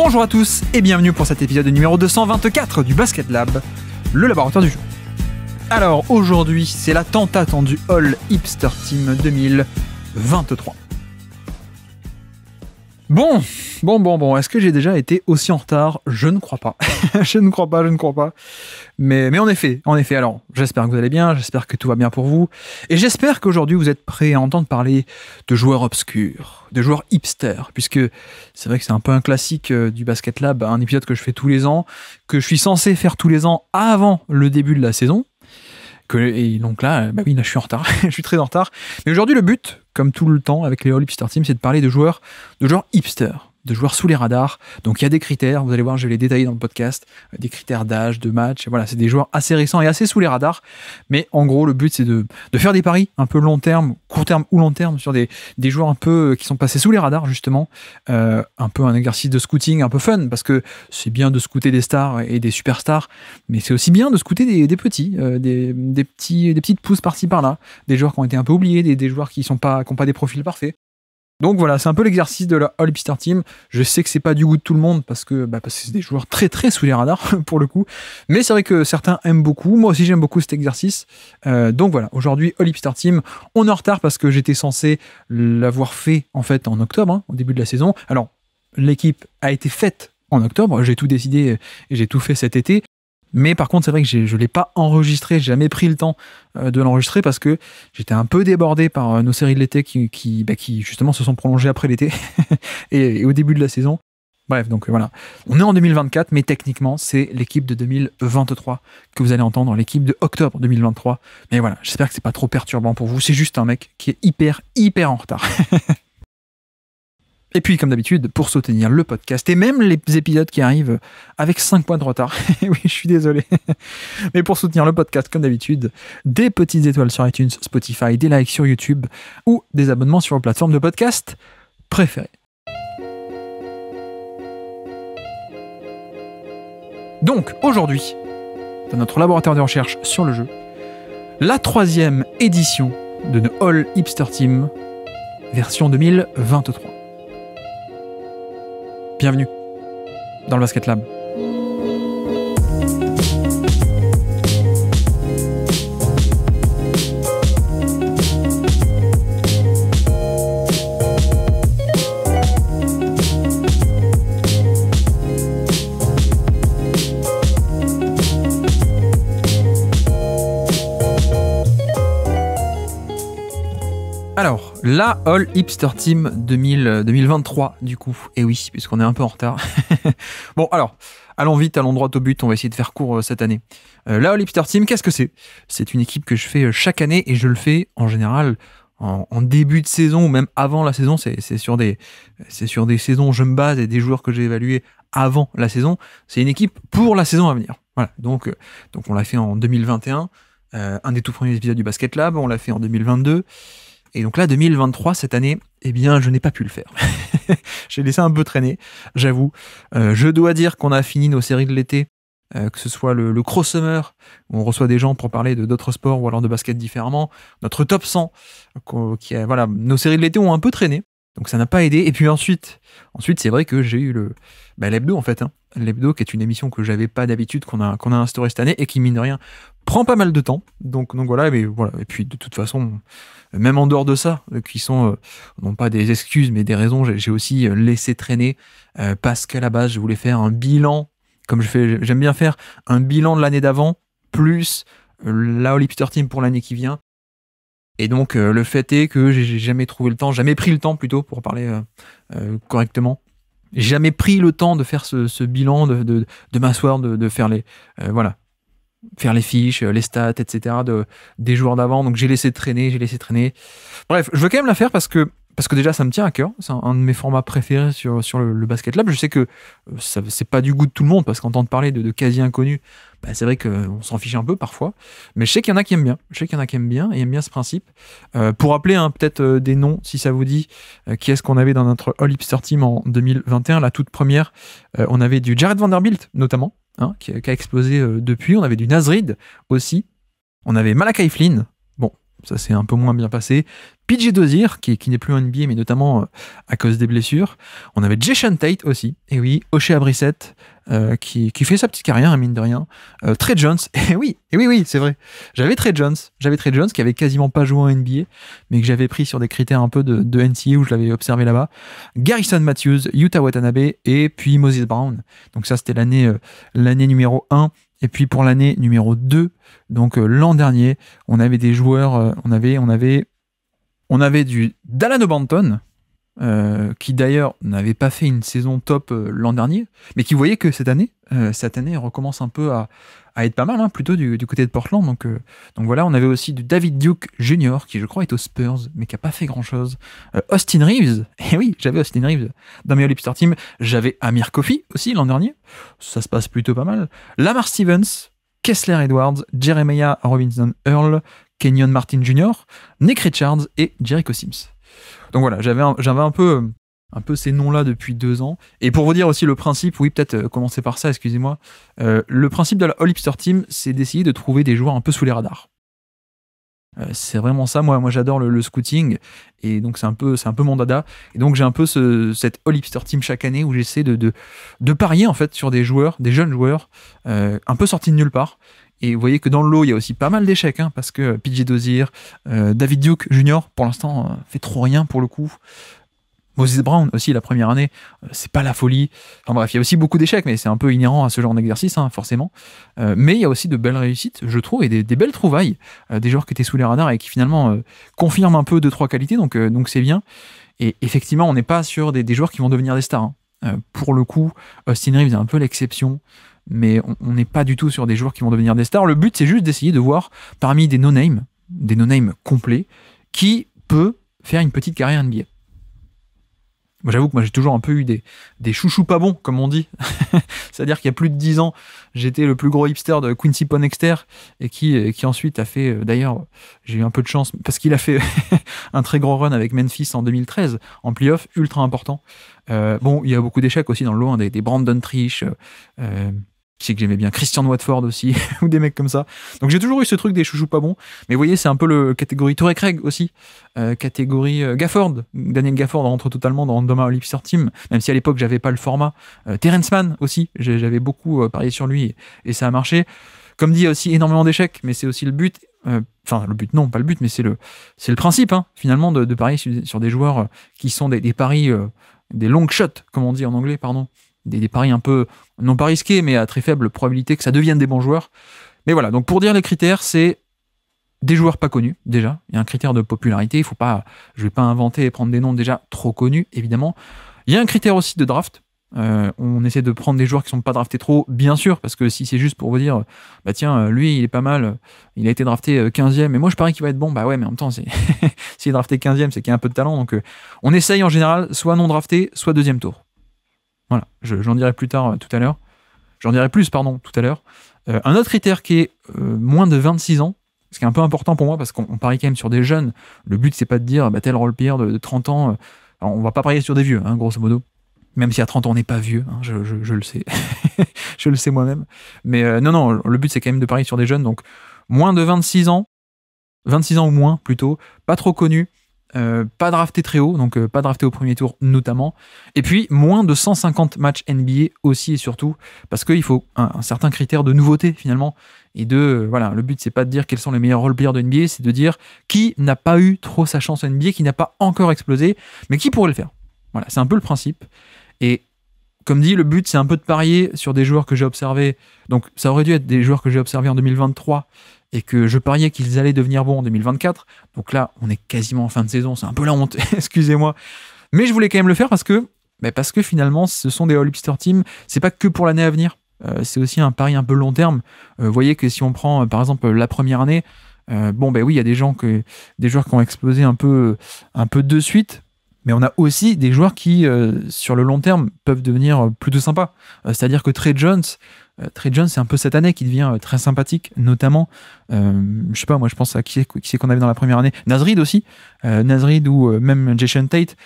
Bonjour à tous et bienvenue pour cet épisode numéro 224 du Basket Lab, le laboratoire du jeu. Alors aujourd'hui, c'est la tant attendue All Hipster Team 2023. Bon, bon, bon, bon. Est-ce que j'ai déjà été aussi en retard Je ne crois pas. je ne crois pas, je ne crois pas. Mais, mais en effet, en effet. Alors, j'espère que vous allez bien, j'espère que tout va bien pour vous. Et j'espère qu'aujourd'hui, vous êtes prêts à entendre parler de joueurs obscurs, de joueurs hipsters, puisque c'est vrai que c'est un peu un classique euh, du Basket Lab, un épisode que je fais tous les ans, que je suis censé faire tous les ans avant le début de la saison et donc là, bah oui, là, je suis en retard, je suis très en retard. Mais aujourd'hui, le but, comme tout le temps avec les All Hipster Team, c'est de parler de joueurs, de joueurs hipsters de joueurs sous les radars. Donc il y a des critères, vous allez voir, je vais les détailler dans le podcast, euh, des critères d'âge, de match, voilà, c'est des joueurs assez récents et assez sous les radars. Mais en gros, le but, c'est de, faire des paris un peu long terme, court terme ou long terme sur des, joueurs un peu euh, qui sont passés sous les radars, justement. Euh, un peu un exercice de scouting un peu fun, parce que c'est bien de scouter des stars et des superstars, mais c'est aussi bien de scouter des, petits, des, petits, des petites pousses par-ci par-là, des joueurs qui ont été un peu oubliés, des, des joueurs qui n'ont pas, pas des profils parfaits. Donc voilà, c'est un peu l'exercice de la All Star Team. Je sais que c'est pas du goût de tout le monde parce que bah, c'est des joueurs très très sous les radars pour le coup. Mais c'est vrai que certains aiment beaucoup. Moi aussi j'aime beaucoup cet exercice. Euh, donc voilà, aujourd'hui All Star Team, on est en retard parce que j'étais censé l'avoir fait en fait en octobre, hein, au début de la saison. Alors l'équipe a été faite en octobre. J'ai tout décidé et j'ai tout fait cet été. Mais par contre, c'est vrai que je ne l'ai pas enregistré, j'ai jamais pris le temps euh, de l'enregistrer parce que j'étais un peu débordé par euh, nos séries de l'été bah, qui, justement se sont prolongées après l'été et, au début de la saison. Bref, donc euh, voilà. On est en 2024, mais techniquement, c'est l'équipe de 2023 que vous allez entendre, l'équipe de octobre 2023. Mais voilà, j'espère que c'est pas trop perturbant pour vous. C'est juste un mec qui est hyper, hyper en retard. Et puis, comme d'habitude, pour soutenir le podcast et même les épisodes qui arrivent avec 5 points de retard. Eh oui, je suis désolé. Mais pour soutenir le podcast, comme d'habitude, des petites étoiles sur iTunes, Spotify, des likes sur YouTube ou des abonnements sur vos plateformes de podcast préférées. Donc, aujourd'hui, dans notre laboratoire de recherche sur le jeu, la troisième édition de The All Hipster Team, version 2023 bienvenue dans le Basket Lab. All Hipster Team 2023, du coup. Et eh oui, puisqu'on est un peu en retard. bon, alors, allons vite, allons droit au but, on va essayer de faire court euh, cette année. Euh, la All Hipster Team, qu'est-ce que c'est C'est une équipe que je fais euh, chaque année et je le fais en général en, début de saison ou même avant la saison. C'est sur des c'est sur des saisons je me base et des joueurs que j'ai évalués avant la saison. C'est une équipe pour la saison à venir. Voilà. Donc donc on l'a fait en 2021, un des tout premiers épisodes du Basket Lab. On l'a fait en 2022. Et donc là, 2023, cette année, eh bien, je n'ai pas pu le faire. J'ai laissé un peu traîner, j'avoue. Euh, je dois dire qu'on a fini nos séries de l'été, euh, que ce soit le, Cross Summer, où on reçoit des gens pour parler de d'autres sports ou alors de basket différemment, notre top 100, euh, qui voilà, nos séries de l'été ont un peu traîné. Donc ça n'a pas aidé. Et puis ensuite, ensuite c'est vrai que j'ai eu le bah, l'hebdo en fait. Hein. L'hebdo qui est une émission que j'avais pas d'habitude, qu'on a, qu'on a instaurée cette année et qui, mine de rien, prend pas mal de temps. Donc, donc voilà, mais voilà. Et puis de toute façon, même en dehors de ça, euh, qui sont euh, non pas des excuses, mais des raisons, j'ai aussi euh, laissé traîner parce qu'à la base, je voulais faire un bilan, comme je fais, j'aime bien faire un bilan de l'année d'avant, plus la Holy Peter Team pour l'année qui vient. Et donc, le fait est que j'ai jamais trouvé le temps, jamais pris le temps plutôt, pour parler correctement, jamais pris le temps de faire ce, bilan, de, m'asseoir, de, faire les. voilà faire les fiches, euh, les stats, etc. De, des joueurs d'avant. Donc j'ai laissé traîner, j'ai laissé traîner. Bref, je veux quand même la faire parce que parce que déjà ça me tient à cœur. C'est un, de mes formats préférés sur, sur le, Basket Lab. Je sais que euh, ça c'est pas du goût de tout le monde parce qu'entendre parler de, de quasi inconnus, bah, c'est vrai qu'on euh, s'en fiche un peu parfois. Mais je sais qu'il y en a qui aiment bien. Je sais qu'il y en a qui aiment bien et aiment bien ce principe. pour rappeler un hein, peut-être des noms, si ça vous dit, qui est-ce qu'on avait dans notre All Hipster Team en 2021, la toute première, on avait du Jared Vanderbilt notamment Hein, qui, a explosé euh, depuis. On avait du Nasrid aussi. On avait Malakai Flynn. Bon, ça c'est un peu moins bien passé. PJ Dozir, qui, n'est plus en NBA, mais notamment euh, à cause des blessures. On avait Jason Tate aussi. Et oui, O'Shea Brissett, euh, qui, fait sa petite carrière, hein, mine de rien. Euh, Trey Jones, et eh oui, eh oui, oui, c'est vrai. J'avais Trey Jones, j'avais Trey Jones qui avait quasiment pas joué en NBA, mais que j'avais pris sur des critères un peu de, de où je l'avais observé là-bas. Garrison Matthews, Utah Watanabe, et puis Moses Brown. Donc ça, c'était l'année euh, numéro 1. Et puis pour l'année numéro 2, donc l'an dernier, on avait des joueurs, on avait, on avait, on avait du Dallan Banton, euh, qui d'ailleurs n'avait pas fait une saison top euh, l'an dernier, mais qui voyait que cette année, euh, cette année, recommence un peu à, être pas mal, hein, plutôt du, côté de Portland. Donc, donc voilà, on avait aussi du David Duke Jr., qui je crois est aux Spurs, mais qui n'a pas fait grand-chose. Austin Reeves, et eh oui, j'avais Austin Reeves dans mes All-Star Team. J'avais Amir Kofi aussi l'an dernier, ça se passe plutôt pas mal. Lamar Stevens, Kessler Edwards, Jeremiah Robinson Earl, Kenyon Martin Jr., Nick Richards et Jericho Sims. Donc voilà, j'avais un, un peu un peu ces noms-là depuis deux ans. Et pour vous dire aussi le principe, oui, peut-être euh, commencer par ça, excusez-moi. Euh, le principe de la All Hipster Team, c'est d'essayer de trouver des joueurs un peu sous les radars. Euh, c'est vraiment ça, moi, moi j'adore le, scouting, et donc c'est un peu, c'est un peu mon dada. Et donc j'ai un peu cette All Hipster Team chaque année où j'essaie de, de, parier en fait sur des joueurs, des jeunes joueurs, un peu sortis de nulle part, et vous voyez que dans le lot, il y a aussi pas mal d'échecs, hein, parce que euh, PJ Dozier, euh, David Duke Junior, pour l'instant, euh, fait trop rien pour le coup. Moses Brown aussi, la première année, c'est pas la folie. Enfin bref, il y a aussi beaucoup d'échecs, mais c'est un peu inhérent à ce genre d'exercice, hein, forcément. mais il y a aussi de belles réussites, je trouve, et des, belles trouvailles, des joueurs qui étaient sous les radars et qui finalement confirment un peu deux, trois qualités, donc donc c'est bien. Et effectivement, on n'est pas sur des, joueurs qui vont devenir des stars. Hein. pour le coup, Austin Reeves est un peu l'exception mais on n'est pas du tout sur des joueurs qui vont devenir des stars. Le but, c'est juste d'essayer de voir parmi des no-names, des no-names complets, qui peut faire une petite carrière NBA. Moi, j'avoue que moi, j'ai toujours un peu eu des, des chouchous pas bons, comme on dit. C'est-à-dire qu'il y a plus de dix ans, j'étais le plus gros hipster de Quincy Ponexter, et qui, qui ensuite a fait, euh, d'ailleurs, j'ai eu un peu de chance, parce qu'il a fait un très gros run avec Memphis en 2013, en playoff, ultra important. Euh, bon, il y a beaucoup d'échecs aussi dans le lot, hein, des, Brandon Trish, euh, je que j'aimais bien Christian Watford aussi, ou des mecs comme ça. Donc j'ai toujours eu ce truc des chouchous pas bons. Mais vous voyez, c'est un peu le catégorie touré Craig aussi, euh, catégorie euh, Gafford. Daniel Gafford rentre totalement dans Random Olipster Team, même si à l'époque j'avais pas le format. Euh, Terence Mann aussi, j'avais beaucoup parié sur lui et, ça a marché. Comme dit, aussi énormément d'échecs, mais c'est aussi le but. Enfin, le but, non, pas le but, mais c'est le, le principe, hein, finalement, de, parier sur, des joueurs qui sont des, des paris, des long shots, comme on dit en anglais, pardon des, paris un peu, non pas risqués, mais à très faible probabilité que ça devienne des bons joueurs. Mais voilà, donc pour dire les critères, c'est des joueurs pas connus, déjà. Il y a un critère de popularité, il faut pas, je vais pas inventer et prendre des noms déjà trop connus, évidemment. Il y a un critère aussi de draft. Euh, on essaie de prendre des joueurs qui sont pas draftés trop, bien sûr, parce que si c'est juste pour vous dire, bah tiens, euh, lui, il est pas mal, il a été drafté 15e, euh, et moi je parie qu'il va être bon, bah ouais, mais en même temps, s'il est drafté 15e, c'est qu'il y a un peu de talent, donc on essaye en général, soit non drafté, soit deuxième tour. Voilà, j'en dirai plus tard euh, tout à l'heure. J'en dirai plus, pardon, tout à l'heure. Euh, un autre critère qui est euh, moins de 26 ans, ce qui est un peu important pour moi parce qu'on parie quand même sur des jeunes. Le but, c'est pas de dire bah, tel rôle pire de 30 ans. on va pas parier sur des vieux, hein, grosso modo. Même si à 30 ans, on n'est pas vieux, hein, je, le sais. je le sais moi-même. Mais non, non, le but, c'est quand même de parier sur des jeunes. Donc, moins de 26 ans, 26 ans ou moins plutôt, pas trop connu, euh, pas drafté très haut, donc euh, pas drafté au premier tour notamment. Et puis moins de 150 matchs NBA aussi et surtout, parce qu'il faut un, certain critère de nouveauté finalement. Et de, euh, voilà, le but c'est pas de dire quels sont les meilleurs roleplayers de NBA, c'est de dire qui n'a pas eu trop sa chance en NBA, qui n'a pas encore explosé, mais qui pourrait le faire. Voilà, c'est un peu le principe. Et comme dit, le but c'est un peu de parier sur des joueurs que j'ai observés. Donc ça aurait dû être des joueurs que j'ai observés en 2023 et que je pariais qu'ils allaient devenir bons en 2024. Donc là, on est quasiment en fin de saison, c'est un peu la honte, excusez-moi. Mais je voulais quand même le faire parce que, mais parce que finalement, ce sont des All Hipster Team. C'est pas que pour l'année à venir. Euh, c'est aussi un pari un peu long terme. Euh, vous voyez que si on prend, euh, par exemple, la première année, bon, ben oui, il y a des gens que, des joueurs qui ont explosé un peu, un peu de suite mais on a aussi des joueurs qui, euh, sur le long terme, peuvent devenir euh, plutôt sympas. Euh, c'est-à-dire que Trey Jones, Trey Jones, c'est un peu cette année qui devient très sympathique, notamment, je sais pas, moi je pense à qui, qui c'est qu'on avait dans la première année, Nazrid aussi, Nazrid ou même Jason Tate.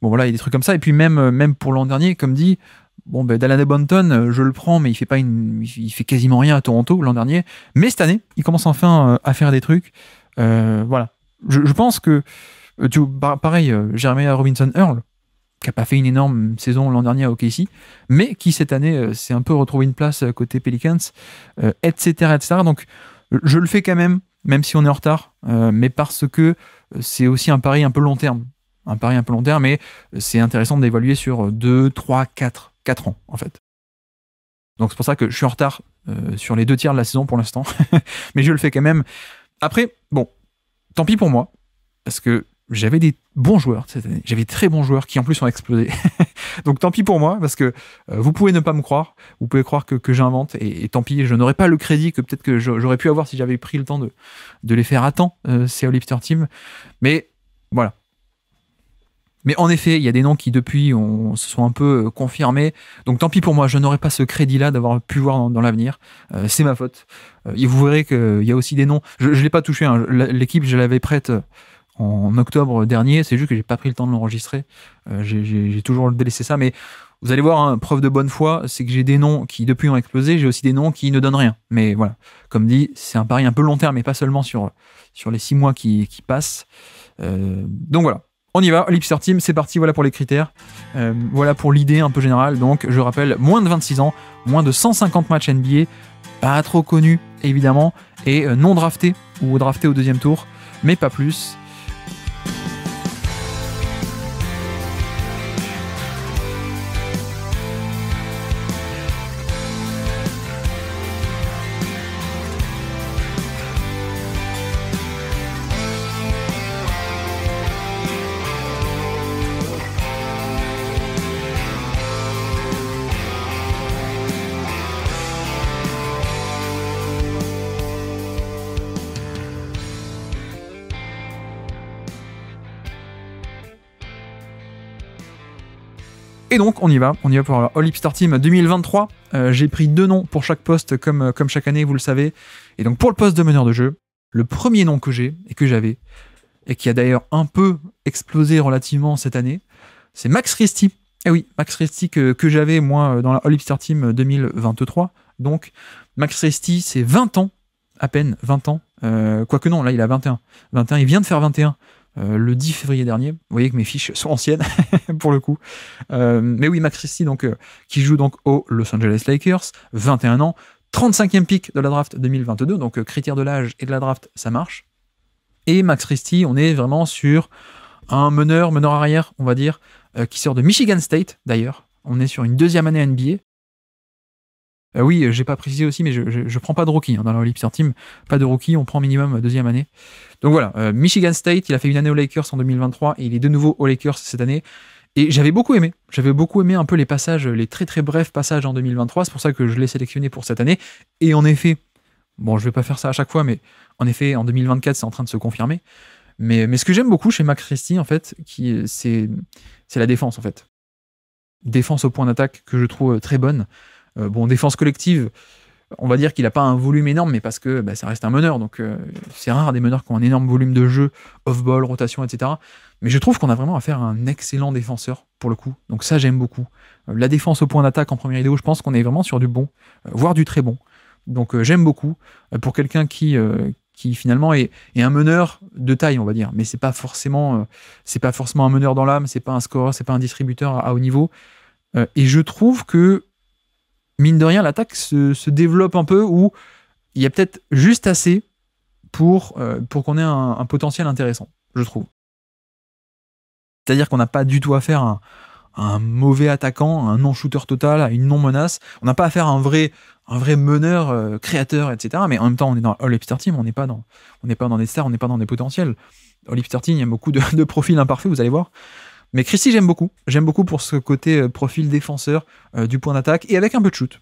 Bon voilà, il y a des trucs comme ça. Et puis même, même pour l'an dernier, comme dit, bon ben Bonton, je le prends, mais il fait pas il fait quasiment rien à Toronto l'an dernier. Mais cette année, il commence enfin à faire des trucs. voilà, je, je pense que euh, tu, pareil, euh, Jeremiah Robinson Earl, qui n'a pas fait une énorme saison l'an dernier à OKC, mais qui cette année euh, s'est un peu retrouvé une place côté Pelicans, etc., etc. Donc je le fais quand même, même si on est en retard, mais parce que c'est aussi un pari un peu long terme. Un pari un peu long terme, mais c'est intéressant d'évaluer sur 2, 3, 4, 4 ans en fait. Donc c'est pour ça que je suis en retard sur les deux tiers de la saison pour l'instant. mais je le fais quand même. Après, bon, tant pis pour moi. Parce que j'avais des bons joueurs cette année. J'avais très bons joueurs qui en plus ont explosé. Donc tant pis pour moi, parce que euh, vous pouvez ne pas me croire, vous pouvez croire que, j'invente, et, tant pis, je n'aurais pas le crédit que peut-être que j'aurais pu avoir si j'avais pris le temps de, les faire à temps, euh, ces Team. Mais voilà. Mais en effet, il y a des noms qui depuis on, se sont un peu euh, confirmés. Donc tant pis pour moi, je n'aurais pas ce crédit-là d'avoir pu voir dans, l'avenir. c'est ma faute. et vous verrez qu'il y a aussi des noms. Je ne l'ai pas touché, hein. l'équipe, je l'avais prête en octobre dernier. C'est juste que j'ai pas pris le temps de l'enregistrer. Euh, j'ai toujours délaissé ça, mais vous allez voir, hein, preuve de bonne foi, c'est que j'ai des noms qui depuis ont explosé, j'ai aussi des noms qui ne donnent rien. Mais voilà, comme dit, c'est un pari un peu long terme, mais pas seulement sur, sur les six mois qui, passent. Euh, donc voilà, on y va, Lipster Team, c'est parti, voilà pour les critères, euh, voilà pour l'idée un peu générale. Donc je rappelle, moins de 26 ans, moins de 150 matchs NBA, pas trop connu évidemment, et non drafté ou drafté au deuxième tour, mais pas plus. Et donc, on y va. On y va pour la All Hipster Team 2023. Euh, j'ai pris deux noms pour chaque poste, comme, euh, comme chaque année, vous le savez. Et donc, pour le poste de meneur de jeu, le premier nom que j'ai et que j'avais, et qui a d'ailleurs un peu explosé relativement cette année, c'est Max Christie. Eh oui, Max Christie que, j'avais, moi, euh, dans la All Hipster Team 2023. Donc, Max Christie, c'est 20 ans, à peine 20 ans. Quoique non, là, il a 21. 21, il vient de faire 21 euh, le 10 février dernier. Vous voyez que mes fiches sont anciennes pour le coup. Euh, mais oui, Max Christie, donc, euh, qui joue donc aux Los Angeles Lakers, 21 ans, 35e pick de la draft 2022, donc critère de l'âge et de la draft, ça marche. Et Max Christie, on est vraiment sur un meneur, meneur arrière, on va dire, qui sort de Michigan State d'ailleurs. On est sur une deuxième année NBA, euh, oui, oui, euh, j'ai pas précisé aussi, mais je, je, prends pas de rookie hein, dans la Team. Pas de rookie, on prend minimum euh, deuxième année. Donc voilà, Michigan State, il a fait une année aux Lakers en 2023 et il est de nouveau aux Lakers cette année. Et j'avais beaucoup aimé. J'avais beaucoup aimé un peu les passages, les très très brefs passages en 2023. C'est pour ça que je l'ai sélectionné pour cette année. Et en effet, bon, je vais pas faire ça à chaque fois, mais en effet, en 2024, c'est en train de se confirmer. Mais, mais ce que j'aime beaucoup chez Mac Christie, en fait, c'est la défense, en fait. Défense au point d'attaque que je trouve très bonne. Euh, bon, défense collective, on va dire qu'il n'a pas un volume énorme, mais parce que bah, ça reste un meneur. Donc euh, c'est rare des meneurs qui ont un énorme volume de jeu, off-ball, rotation, etc. Mais je trouve qu'on a vraiment à faire un excellent défenseur pour le coup. Donc ça, j'aime beaucoup. Euh, la défense au point d'attaque en première vidéo, je pense qu'on est vraiment sur du bon, voire du très bon. Donc j'aime beaucoup pour quelqu'un qui, qui finalement est, un meneur de taille, on va dire. Mais c'est pas forcément c'est pas forcément un meneur dans l'âme, c'est pas un scoreur, c'est pas un distributeur à haut niveau. et je trouve que mine de rien, l'attaque se, se, développe un peu où il y a peut-être juste assez pour, euh, pour qu'on ait un, potentiel intéressant, je trouve. C'est-à-dire qu'on n'a pas du tout à un, un mauvais attaquant, un non-shooter total, une non-menace. On n'a pas à un vrai, un vrai meneur, euh, créateur, etc. Mais en même temps, on est dans All Hipster Team, on n'est pas, dans, pas dans des stars, on n'est pas dans des potentiels. All Hipster Team, il y a beaucoup de profils imparfaits, vous allez voir. Mais Christie, j'aime beaucoup. J'aime beaucoup pour ce côté euh, profil défenseur euh, du point d'attaque et avec un peu de shoot.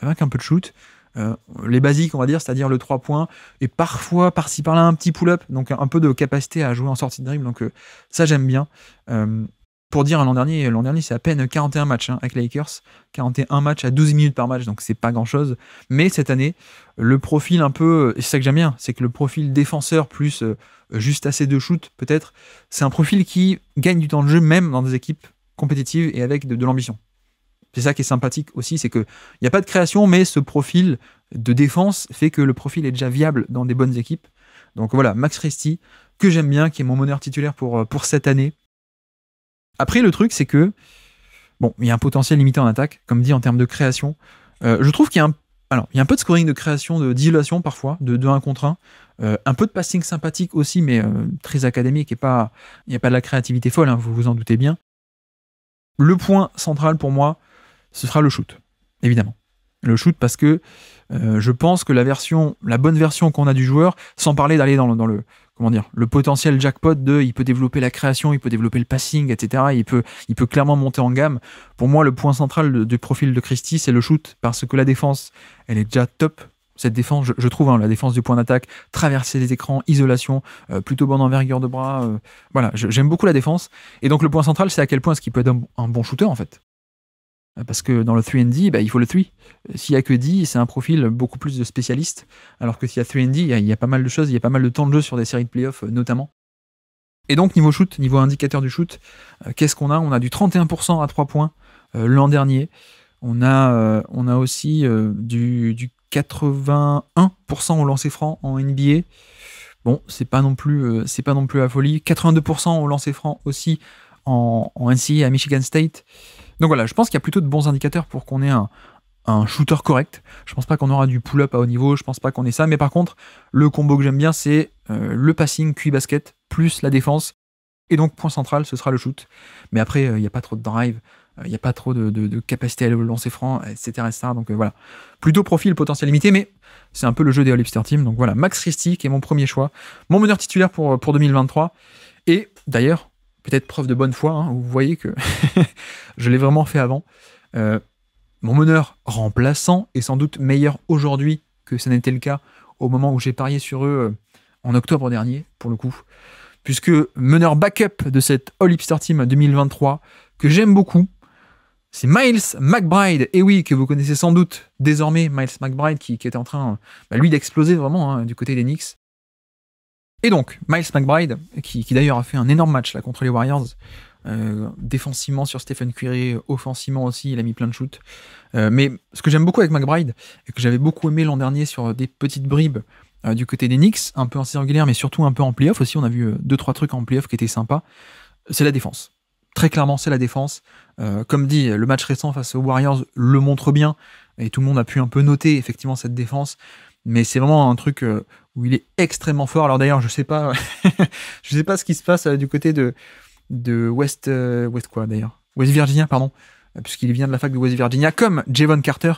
Avec un peu de shoot. Euh, les basiques, on va dire, c'est-à-dire le 3 points et parfois par-ci par-là un petit pull-up, donc un peu de capacité à jouer en sortie de dribble. Donc ça, j'aime bien pour dire, l'an dernier, l'an dernier c'est à peine 41 matchs hein, avec les Lakers, 41 matchs à 12 minutes par match, donc c'est pas grand chose. Mais cette année, le profil un peu, euh, c'est ça que j'aime bien, c'est que le profil défenseur plus euh, juste assez de shoot, peut-être, c'est un profil qui gagne du temps de jeu même dans des équipes compétitives et avec de, l'ambition. C'est ça qui est sympathique aussi, c'est il n'y a pas de création, mais ce profil de défense fait que le profil est déjà viable dans des bonnes équipes. Donc voilà, Max Resti, que j'aime bien, qui est mon meneur titulaire pour, euh, pour cette année. Après, le truc, c'est que, bon, il y a un potentiel limité en attaque, comme dit en termes de création. Euh, je trouve qu'il y a un alors, il un peu de scoring de création, de dilation parfois, de 2 1 contre 1. Euh, un peu de passing sympathique aussi, mais euh, très académique et pas. Il n'y a pas de la créativité folle, hein, vous vous en doutez bien. Le point central pour moi, ce sera le shoot, évidemment le shoot parce que euh, je pense que la version, la bonne version qu'on a du joueur, sans parler d'aller dans, dans, le comment dire, le potentiel jackpot de, il peut développer la création, il peut développer le passing, etc. Il peut, il peut clairement monter en gamme. Pour moi, le point central du profil de Christie, c'est le shoot parce que la défense, elle est déjà top. Cette défense, je, trouve, hein, la défense du point d'attaque, traverser les écrans, isolation, euh, plutôt bonne envergure de bras. Euh, voilà, j'aime beaucoup la défense. Et donc le point central, c'est à quel point est-ce qu'il peut être un bon shooter en fait. Euh, parce que dans le 3D, bah, il faut le 3. Euh, s'il n'y a que 10, c'est un profil beaucoup plus de spécialiste. Alors que s'il y a 3D, il y a, pas mal de choses, il y a pas mal de temps de jeu sur des séries de playoffs euh, notamment. Et donc niveau shoot, niveau indicateur du shoot, qu'est-ce qu'on a On a du 31% à 3 points l'an dernier. On a, on a aussi du, 81% au lancer franc en NBA. Bon, c'est pas non plus c'est pas non plus la folie. 82% au lancer franc aussi en, en à Michigan State. Donc voilà, je pense qu'il y a plutôt de bons indicateurs pour qu'on ait un, shooter correct. Je pense pas qu'on aura du pull-up à haut niveau, je pense pas qu'on ait ça. Mais par contre, le combo que j'aime bien, c'est euh, le passing cuit basket plus la défense. Et donc, point central, ce sera le shoot. Mais après, euh, il y n'y a pas trop de drive, euh, il y n'y a pas trop de, capacité à lancer franc, etc. donc voilà. Plutôt profil potentiel limité, mais c'est un peu le jeu des All-Hipster Team. Donc voilà, Max Christie qui est mon premier choix, mon meneur titulaire pour, pour 2023. Et d'ailleurs, peut-être preuve de bonne foi, hein, vous voyez que je l'ai vraiment fait avant. Euh, mon meneur remplaçant est sans doute meilleur aujourd'hui que ça n'était le cas au moment où j'ai parié sur eux euh, en octobre dernier, pour le coup. Puisque meneur backup de cette All Hipster Team 2023, que j'aime beaucoup, c'est Miles McBride. Et oui, que vous connaissez sans doute désormais, Miles McBride, qui, qui est en train, euh, bah, lui, d'exploser vraiment hein, du côté des Knicks. Et donc, Miles McBride, qui, d'ailleurs a fait un énorme match là, contre les Warriors, euh, défensivement sur Stephen Curry, offensivement aussi, il a mis plein de shoots. Euh, mais ce que j'aime beaucoup avec McBride, et que j'avais beaucoup aimé l'an dernier sur des petites bribes euh, du côté des Knicks, un peu en saison mais surtout un peu en playoff aussi, on a vu deux trois trucs en playoff qui étaient sympas, c'est la défense. Très clairement, c'est la défense. comme dit, le match récent face aux Warriors le montre bien, et tout le monde a pu un peu noter effectivement cette défense, mais c'est vraiment un truc où il est extrêmement fort. Alors d'ailleurs, je sais pas, je sais pas ce qui se passe euh, du côté de de West, euh, West d'ailleurs, West Virginia pardon, euh, puisqu'il vient de la fac de West Virginia, comme Javon Carter,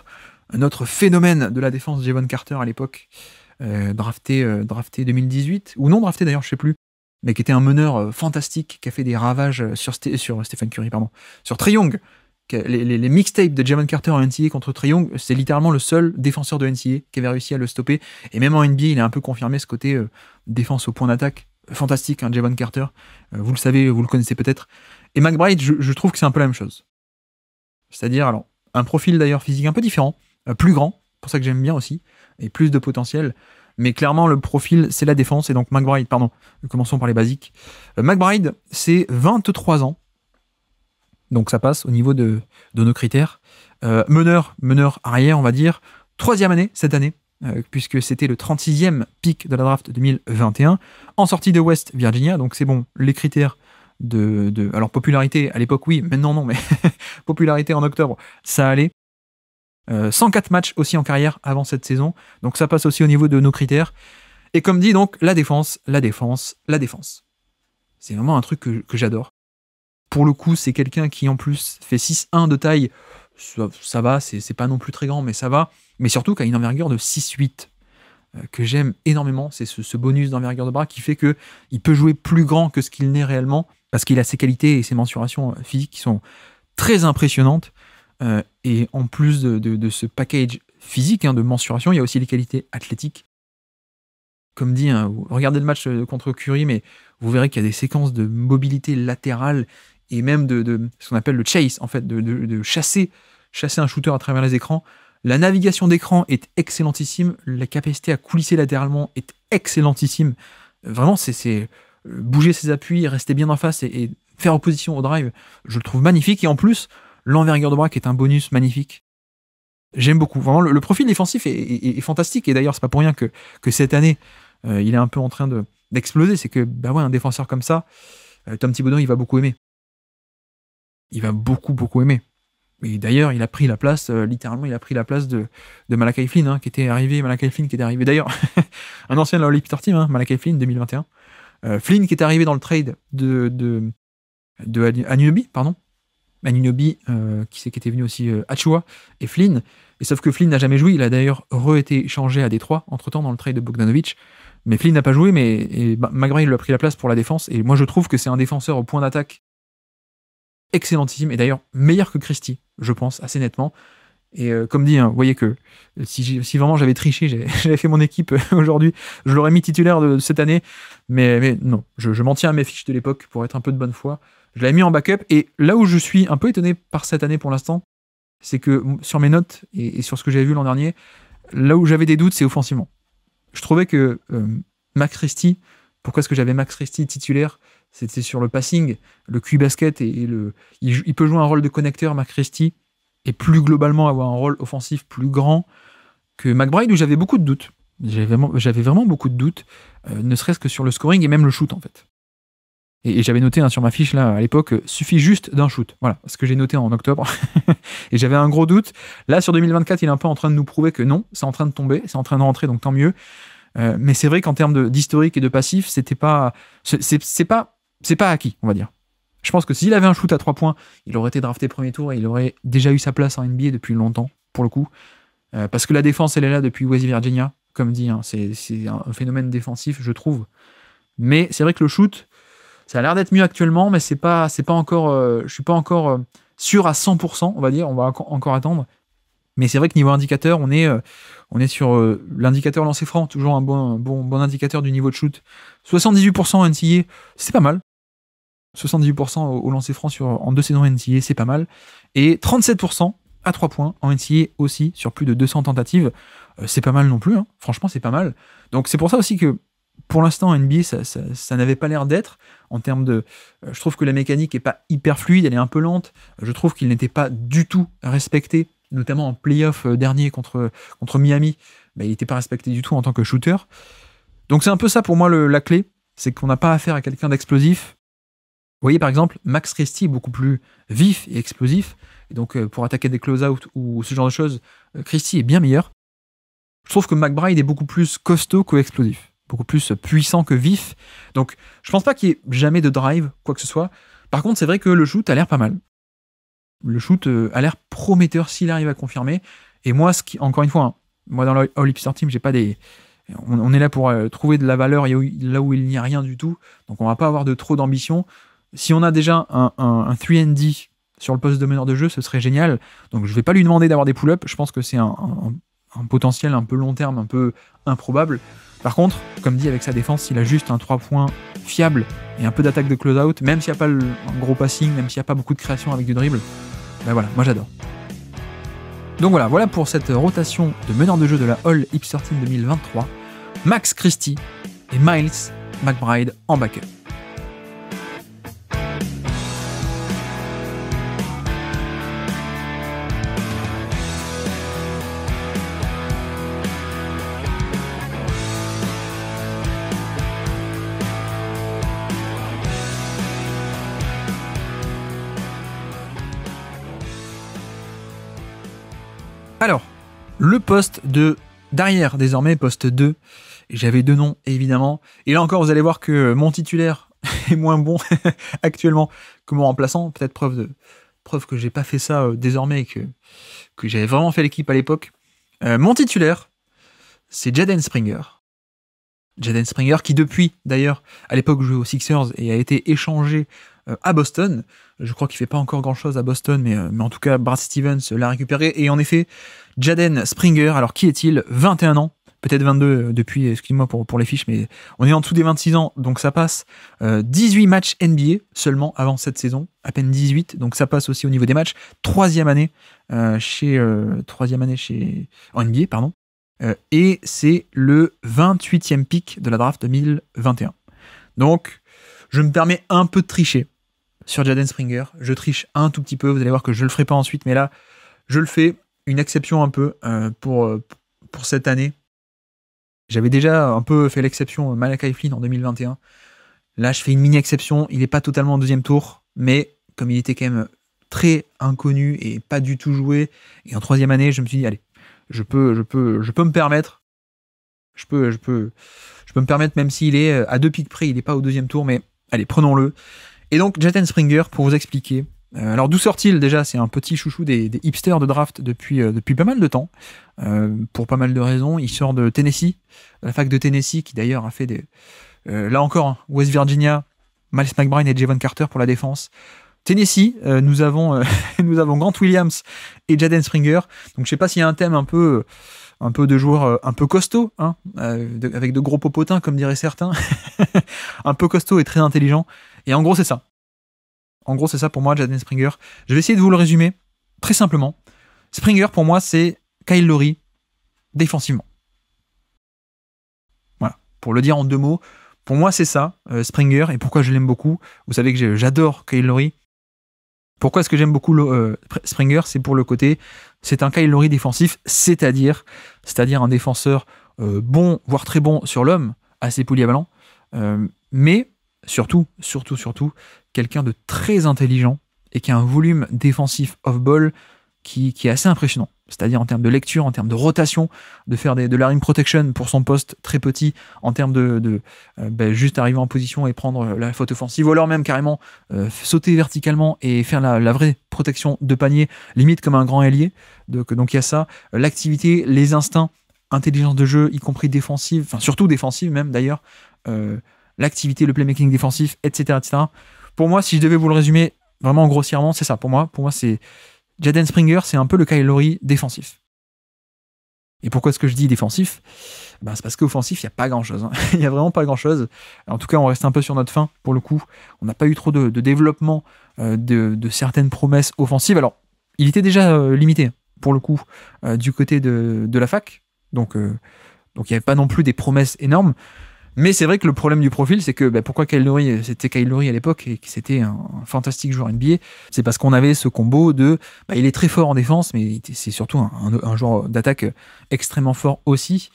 un autre phénomène de la défense, Javon Carter à l'époque, drafté 2018 ou non drafté d'ailleurs, je sais plus, mais qui était un meneur fantastique qui a fait des ravages sur stéphane sur Curry pardon, sur Trey Young les, mixtapes de Jamon Carter en NCA contre Triong, c'est littéralement le seul défenseur de NCA qui avait réussi à le stopper. Et même en NBA, il a un peu confirmé ce côté euh, défense au point d'attaque. Fantastique, hein, Javon Carter. Euh, vous le savez, vous le connaissez peut-être. Et McBride, je, trouve que c'est un peu la même chose. C'est-à-dire, alors, un profil d'ailleurs physique un peu différent, euh, plus grand, pour ça que j'aime bien aussi, et plus de potentiel. Mais clairement, le profil, c'est la défense, et donc McBride, pardon, commençons par les basiques. McBride, c'est 23 ans, donc ça passe au niveau de, nos critères. Euh, meneur, meneur arrière, on va dire. Troisième année cette année, euh, puisque c'était le 36e pic de la draft 2021. En sortie de West Virginia, donc c'est bon, les critères de, Alors popularité, à l'époque oui, maintenant non, mais popularité en octobre, ça allait. 104 euh, matchs aussi en carrière avant cette saison, donc ça passe aussi au niveau de nos critères. Et comme dit donc, la défense, la défense, la défense. C'est vraiment un truc que j'adore pour le coup, c'est quelqu'un qui en plus fait 6-1 de taille. Ça, va, c'est pas non plus très grand, mais ça va. Mais surtout, qu'à a une envergure de 6-8 euh, que j'aime énormément, c'est ce, bonus d'envergure de bras qui fait que il peut jouer plus grand que ce qu'il n'est réellement, parce qu'il a ses qualités et ses mensurations euh, physiques qui sont très impressionnantes. Euh, et en plus de, ce package physique, hein, de mensuration, il y a aussi les qualités athlétiques. Comme dit, hein, regardez le match contre Curie, mais vous verrez qu'il y a des séquences de mobilité latérale et même de, ce qu'on appelle le chase, en fait, de, chasser, chasser un shooter à travers les écrans. La navigation d'écran est excellentissime, la capacité à coulisser latéralement est excellentissime. Vraiment, c'est euh, bouger ses appuis, rester bien en face et, faire opposition au drive, je le trouve magnifique. Et en plus, l'envergure de bras qui est un bonus magnifique. J'aime beaucoup. Vraiment, le, profil défensif est, fantastique. Et d'ailleurs, c'est pas pour rien que, que cette année, euh, il est un peu en train d'exploser. c'est que, bah ouais, un défenseur comme ça, euh, Tom Thibodeau, il va beaucoup aimer il va beaucoup, beaucoup aimer. Et d'ailleurs, il a pris la place, euh, littéralement, il a pris la place de, de Malakai Flynn, hein, qui était arrivé, Malakai Flynn qui était arrivé, d'ailleurs, un ancien de la Team, hein, Malakai Flynn 2021. Euh, Flynn qui est arrivé dans le trade de, de, Anunobi, pardon. Anunobi, euh, qui c'est qui était venu aussi, Achua et Flynn. Et sauf que Flynn n'a jamais joué, il a d'ailleurs re-été changé à Détroit, entre-temps, dans le trade de Bogdanovic. Mais Flynn n'a pas joué, mais et, bah, il lui a pris la place pour la défense. Et moi, je trouve que c'est un défenseur au point d'attaque excellentissime et d'ailleurs meilleur que Christie, je pense, assez nettement. Et euh, comme dit, hein, vous voyez que euh, si, vraiment j'avais triché, j'avais fait mon équipe euh, aujourd'hui, je l'aurais mis titulaire de, cette année. Mais, non, je, m'en tiens à mes fiches de l'époque pour être un peu de bonne foi. Je l'avais mis en backup. Et là où je suis un peu étonné par cette année pour l'instant, c'est que sur mes notes et, sur ce que j'avais vu l'an dernier, là où j'avais des doutes, c'est offensivement. Je trouvais que Max Christie, pourquoi est-ce que j'avais Max Christie titulaire c'était sur le passing, le Q basket et, le. Il, peut jouer un rôle de connecteur, Mark Christie, et plus globalement avoir un rôle offensif plus grand que McBride, où j'avais beaucoup de doutes. J'avais vraiment, vraiment, beaucoup de doutes, euh, ne serait-ce que sur le scoring et même le shoot en fait. Et, j'avais noté hein, sur ma fiche là à l'époque, euh, suffit juste d'un shoot. Voilà ce que j'ai noté en octobre. et j'avais un gros doute. Là sur 2024, il est un peu en train de nous prouver que non, c'est en train de tomber, c'est en train de rentrer, donc tant mieux. Euh, mais c'est vrai qu'en termes d'historique et de passif, c'était pas, c'est pas c'est pas acquis, on va dire. Je pense que s'il avait un shoot à 3 points, il aurait été drafté premier tour et il aurait déjà eu sa place en NBA depuis longtemps, pour le coup. Euh, parce que la défense, elle est là depuis West Virginia, comme dit. Hein, c'est un phénomène défensif, je trouve. Mais c'est vrai que le shoot, ça a l'air d'être mieux actuellement, mais c'est pas, pas encore, euh, je suis pas encore euh, sûr à 100%, on va dire. On va encore attendre. Mais c'est vrai que niveau indicateur, on est, on est sur l'indicateur lancé franc, toujours un bon, bon, bon indicateur du niveau de shoot. 78% NCA, c'est pas mal. 78% au, lancer franc en deux saisons NCA, c'est pas mal. Et 37% à 3 points en NCA aussi sur plus de 200 tentatives. Euh, c'est pas mal non plus, hein. franchement, c'est pas mal. Donc c'est pour ça aussi que pour l'instant, NBA, ça, ça, n'avait pas l'air d'être. En termes de. Euh, je trouve que la mécanique n'est pas hyper fluide, elle est un peu lente. Je trouve qu'il n'était pas du tout respecté, notamment en playoff euh, dernier contre, contre Miami. Ben, il n'était pas respecté du tout en tant que shooter. Donc c'est un peu ça pour moi la clé. C'est qu'on n'a pas affaire à quelqu'un d'explosif, voyez par exemple, Max Christie beaucoup plus vif et explosif. donc euh, pour attaquer des close-out ou ce genre de choses, euh, Christie est bien meilleur. Je trouve que McBride est beaucoup plus costaud qu'explosif, beaucoup plus puissant que vif. Donc je pense pas qu'il y ait jamais de drive, quoi que ce soit. Par contre, c'est vrai que le shoot a l'air pas mal. Le shoot euh, a l'air prometteur s'il arrive à confirmer. Et moi, ce qui, encore une fois, hein, moi dans le Team, j'ai pas des. On, est là pour trouver de la valeur là où il n'y a rien du tout. Donc on va pas avoir de trop d'ambition si on a déjà un, 3D sur le poste de meneur de jeu, ce serait génial. Donc je ne vais pas lui demander d'avoir des pull-ups, je pense que c'est un, potentiel un peu long terme, un peu improbable. Par contre, comme dit avec sa défense, il a juste un 3 points fiable et un peu d'attaque de close-out, même s'il n'y a pas un gros passing, même s'il n'y a pas beaucoup de création avec du dribble. Ben voilà, moi j'adore. Donc voilà, voilà pour cette rotation de meneur de jeu de la All Hipster Team 2023. Max Christie et Miles McBride en backup. Alors, le poste de derrière, désormais, poste 2. J'avais deux noms, évidemment. Et là encore, vous allez voir que mon titulaire est moins bon actuellement que mon remplaçant. Peut-être preuve de preuve que j'ai pas fait ça euh, désormais et que, que j'avais vraiment fait l'équipe à l'époque. Euh, mon titulaire, c'est Jaden Springer. Jaden Springer, qui depuis, d'ailleurs, à l'époque jouait aux Sixers et a été échangé euh, à Boston. Je crois qu'il fait pas encore grand chose à Boston, mais, euh, mais en tout cas, Brad Stevens l'a récupéré. Et en effet, Jaden Springer, alors qui est-il 21 ans, peut-être 22 euh, depuis, excuse-moi pour, pour les fiches, mais on est en dessous des 26 ans, donc ça passe. 18 matchs NBA seulement avant cette saison, à peine 18, donc ça passe aussi au niveau des matchs. Troisième année chez troisième année chez en NBA, pardon. et c'est le 28e pick de la draft 2021. Donc, je me permets un peu de tricher sur Jaden Springer. Je triche un tout petit peu, vous allez voir que je le ferai pas ensuite, mais là, je le fais. Une exception un peu euh, pour, euh, pour cette année. J'avais déjà un peu fait l'exception euh, Malakai Flynn en 2021. Là, je fais une mini exception. Il n'est pas totalement en deuxième tour, mais comme il était quand même très inconnu et pas du tout joué, et en troisième année, je me suis dit, allez, je peux, je peux, je peux me permettre. Je peux, je peux, je peux me permettre, même s'il est à deux pics près, il n'est pas au deuxième tour, mais allez, prenons-le. Et donc, Jaden Springer, pour vous expliquer. Euh, alors, d'où sort-il déjà C'est un petit chouchou des, hipsters de draft depuis, euh, depuis pas mal de temps, euh, pour pas mal de raisons. Il sort de Tennessee, de la fac de Tennessee, qui d'ailleurs a fait des. là encore, hein, West Virginia, Miles McBride et Javon Carter pour la défense. Tennessee, nous avons nous avons Grant Williams et Jaden Springer. Donc je sais pas s'il y a un thème un peu un peu de joueurs un peu costaud, hein, avec de gros popotins comme diraient certains, un peu costaud et très intelligent. Et en gros, c'est ça. En gros, c'est ça pour moi, Jaden Springer. Je vais essayer de vous le résumer très simplement. Springer, pour moi, c'est Kyle Lowry défensivement. Voilà. Pour le dire en deux mots, pour moi, c'est ça, euh, Springer, et pourquoi je l'aime beaucoup. Vous savez que j'adore Kyle Lowry. Pourquoi est-ce que j'aime beaucoup le, euh, Springer C'est pour le côté, c'est un Kyle Lowry défensif, c'est-à-dire, c'est-à-dire un défenseur euh, bon, voire très bon sur l'homme, assez polyvalent, mais surtout, surtout, surtout, quelqu'un de très intelligent et qui a un volume défensif off-ball qui, est assez impressionnant. C'est-à-dire en termes de lecture, en termes de rotation, de faire de la ring protection pour son poste très petit, en termes de, euh, ben, juste arriver en position et prendre euh, la faute offensive, ou alors même carrément euh, sauter verticalement et faire la, vraie protection de panier, limite comme un grand ailier. Donc il y a ça, l'activité, les instincts, intelligence de jeu, y compris défensive, enfin surtout défensive même d'ailleurs, l'activité, le playmaking défensif, etc., etc. Pour moi, si je devais vous le résumer vraiment grossièrement, c'est ça. Pour moi, pour moi, c'est Jaden Springer, c'est un peu le Kyle défensif. Et pourquoi est-ce que je dis défensif ben, C'est parce qu'offensif, il n'y a pas grand-chose. Hein. Il y n'y a vraiment pas grand-chose. En tout cas, on reste un peu sur notre fin, pour le coup. On n'a pas eu trop de, développement euh, de, certaines promesses offensives. Alors, il était déjà euh, limité, hein, pour le coup, euh, du côté de, de, la fac. Donc, donc il n'y avait pas non plus des promesses énormes. Mais c'est vrai que le problème du profil, c'est que bah, pourquoi Kyle euh, c'était Kyle Lowry à l'époque et que c'était un fantastique joueur NBA, c'est parce qu'on avait ce combo de, bah, il est très fort en défense, mais c'est surtout un, joueur d'attaque euh, extrêmement fort aussi.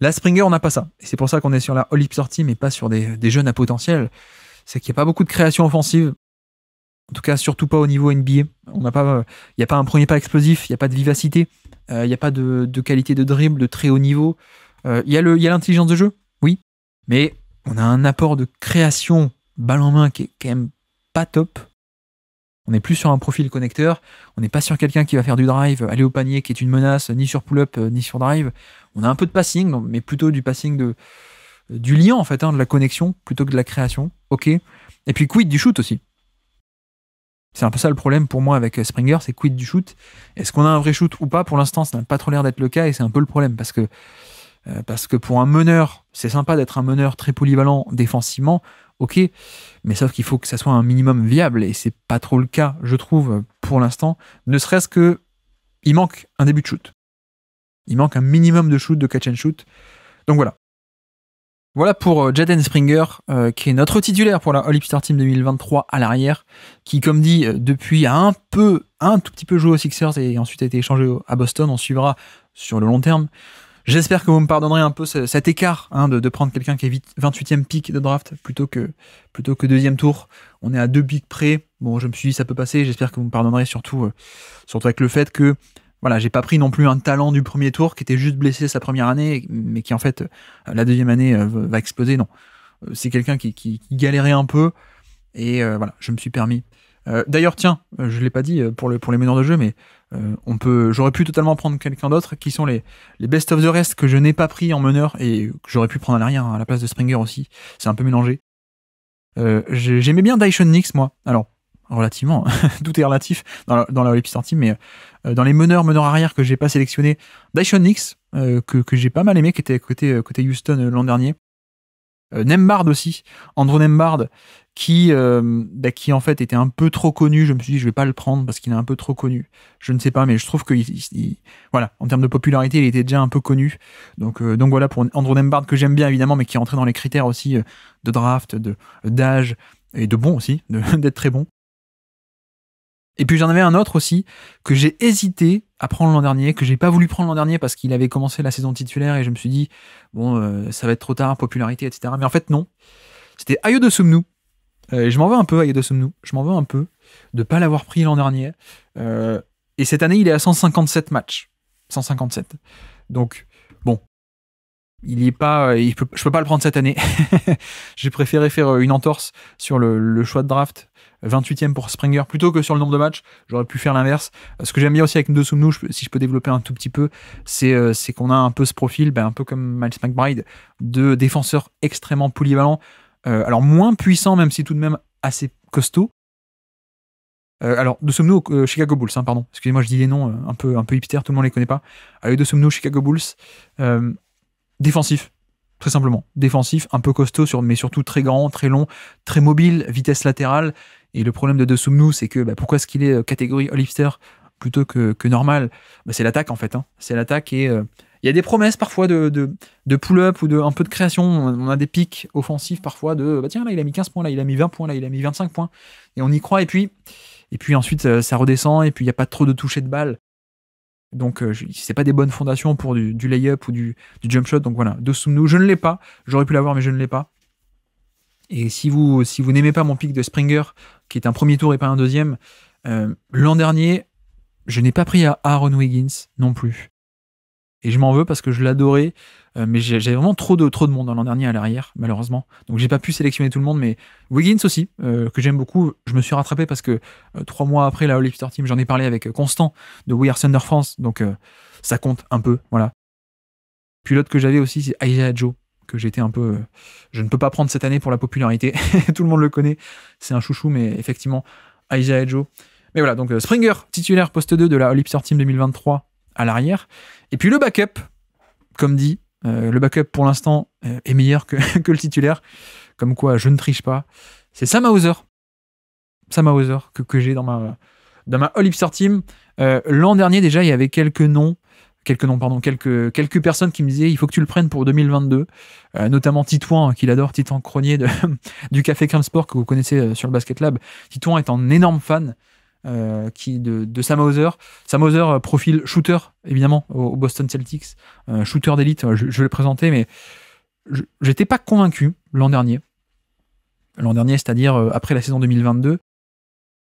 La Springer, on n'a pas ça. Et c'est pour ça qu'on est sur la all sortie, mais pas sur des, jeunes à potentiel. C'est qu'il n'y a pas beaucoup de création offensive. En tout cas, surtout pas au niveau NBA. On n'a pas, euh, il n'y a pas un premier pas explosif, il n'y a pas de vivacité, il n'y a pas de, qualité de dribble de très haut niveau. Il y a l'intelligence de jeu, mais on a un apport de création balle en main qui est quand même pas top. On n'est plus sur un profil connecteur, on n'est pas sur quelqu'un qui va faire du drive, aller au panier, qui est une menace, ni sur pull-up, euh, ni sur drive. On a un peu de passing, mais plutôt du passing de, euh, du lien, en fait, hein, de la connexion, plutôt que de la création. OK. Et puis, quid du shoot aussi. C'est un peu ça le problème pour moi avec euh, Springer, c'est quid du shoot. Est-ce qu'on a un vrai shoot ou pas Pour l'instant, ça n'a pas trop l'air d'être le cas et c'est un peu le problème parce que euh, parce que pour un meneur, c'est sympa d'être un meneur très polyvalent défensivement, ok, mais sauf qu'il faut que ça soit un minimum viable, et c'est pas trop le cas, je trouve, pour l'instant, ne serait-ce que il manque un début de shoot. Il manque un minimum de shoot, de catch and shoot. Donc voilà. Voilà pour euh, Jaden Springer, euh, qui est notre titulaire pour la All Star Team 2023 à l'arrière, qui, comme dit, depuis a un peu, un tout petit peu joué aux Sixers et ensuite a été échangé à Boston. On suivra sur le long terme J'espère que vous me pardonnerez un peu cet écart hein, de, prendre quelqu'un qui est 28e pick de draft plutôt que plutôt que deuxième tour. On est à deux picks près. Bon, je me suis dit ça peut passer. J'espère que vous me pardonnerez surtout euh, surtout avec le fait que voilà, j'ai pas pris non plus un talent du premier tour qui était juste blessé sa première année, mais qui en fait euh, la deuxième année euh, va exploser. Non, c'est quelqu'un qui, qui, galérait un peu et voilà, je me suis permis. D'ailleurs, tiens, je l'ai pas dit pour pour les meneurs de jeu, mais euh, on peut, j'aurais pu totalement prendre quelqu'un d'autre, qui sont les, les best of the rest que je n'ai pas pris en meneur et que j'aurais pu prendre à l'arrière hein, à la place de Springer aussi. C'est un peu mélangé. Euh, j'aimais bien Daishon Nix, moi. Alors, relativement, tout est relatif dans la, dans mais euh, dans les meneurs, meneurs arrière que j'ai pas sélectionné, Daishon Nix, que, que j'ai pas mal aimé, qui était côté, côté Houston l'an dernier. Nembard aussi, Andrew Nembard, qui, euh, bah, qui en fait était un peu trop connu. Je me suis dit, je vais pas le prendre parce qu'il est un peu trop connu. Je ne sais pas, mais je trouve que voilà, en termes de popularité, il était déjà un peu connu. Donc, euh, donc voilà pour Andrew Nembard, que j'aime bien évidemment, mais qui est entré dans les critères aussi euh, de draft, de d'âge et de bon aussi, d'être très bon. Et puis j'en avais un autre aussi que j'ai hésité à prendre l'an dernier, que j'ai pas voulu prendre l'an dernier parce qu'il avait commencé la saison titulaire et je me suis dit bon ça va être trop tard, popularité etc. Mais en fait non, c'était Ayo de Soumnou euh, je m'en veux un peu à Yadosomnu. Je m'en veux un peu de ne pas l'avoir pris l'an dernier. Euh, et cette année, il est à 157 matchs. 157. Donc, bon. Il est pas, euh, je peux pas le prendre cette année. J'ai préféré faire une entorse sur le, choix de draft 28e pour Springer plutôt que sur le nombre de matchs. J'aurais pu faire l'inverse. Ce que j'aime bien aussi avec deux Soumnou, si je peux développer un tout petit peu, c'est qu'on a un peu ce profil, ben, un peu comme Miles McBride, de défenseur extrêmement polyvalent. Euh, alors moins puissant, même si tout de même assez costaud. Euh, alors, de sommes-nous euh, Chicago Bulls, hein, pardon. Excusez-moi, je dis les noms un peu un peu hipster, tout le monde les connaît pas. Allez, de sommes Chicago Bulls Défensif, très simplement. Défensif, un peu costaud, sur, mais surtout très grand, très long, très mobile, vitesse latérale. Et le problème de De Soumneau, c'est que bah, pourquoi est-ce qu'il est catégorie all plutôt que, que normal bah, C'est l'attaque, en fait. Hein. C'est l'attaque et il y a des promesses parfois de, de, pull-up ou de un peu de création. On a des pics offensifs parfois de bah, tiens, là il a mis 15 points, là il a mis 20 points, là il a mis 25 points. Et on y croit. Et puis, et puis ensuite euh, ça redescend. Et puis il n'y a pas trop de toucher de balles. Donc, ce euh, c'est pas des bonnes fondations pour du, lay-up ou du, jump shot. Donc voilà, de nous je ne l'ai pas. J'aurais pu l'avoir, mais je ne l'ai pas. Et si vous, si vous n'aimez pas mon pic de Springer, qui est un premier tour et pas un deuxième, euh, l'an dernier, je n'ai pas pris à Aaron Wiggins non plus. Et je m'en veux parce que je l'adorais, euh, mais j'avais vraiment trop de, trop de monde l'an dernier à l'arrière, malheureusement. Donc j'ai pas pu sélectionner tout le monde, mais Wiggins aussi, euh, que j'aime beaucoup. Je me suis rattrapé parce que euh, trois mois après la All Star Team, j'en ai parlé avec Constant de We Are Thunder France, donc ça compte un peu, voilà. Puis l'autre que j'avais aussi, c'est Isaiah Joe, que j'étais un peu. je ne peux pas prendre cette année pour la popularité, tout le monde le connaît, c'est un chouchou, mais effectivement, Isaiah Joe. Mais voilà, donc Springer, titulaire poste 2 de la All Star Team 2023, à l'arrière. Et puis le backup, comme dit, euh, le backup pour l'instant euh, est meilleur que, que, le titulaire. Comme quoi, je ne triche pas. C'est Sam Hauser. Sam Hauser que, que j'ai dans ma, dans ma All Hipster Team. Euh, l'an dernier, déjà, il y avait quelques noms. Quelques noms, pardon, quelques, quelques personnes qui me disaient il faut que tu le prennes pour 2022, notamment Titouan, hein, qu'il adore, Titouan Cronier de, du Café Crème Sport que vous connaissez sur le Basket Lab. Titouan est un énorme fan euh, qui de, de, Sam Hauser. Sam Hauser, euh, profil shooter, évidemment, au, Boston Celtics, euh, shooter d'élite, je, je vais le présenter, mais j'étais pas convaincu l'an dernier. L'an dernier, c'est-à-dire après la saison 2022.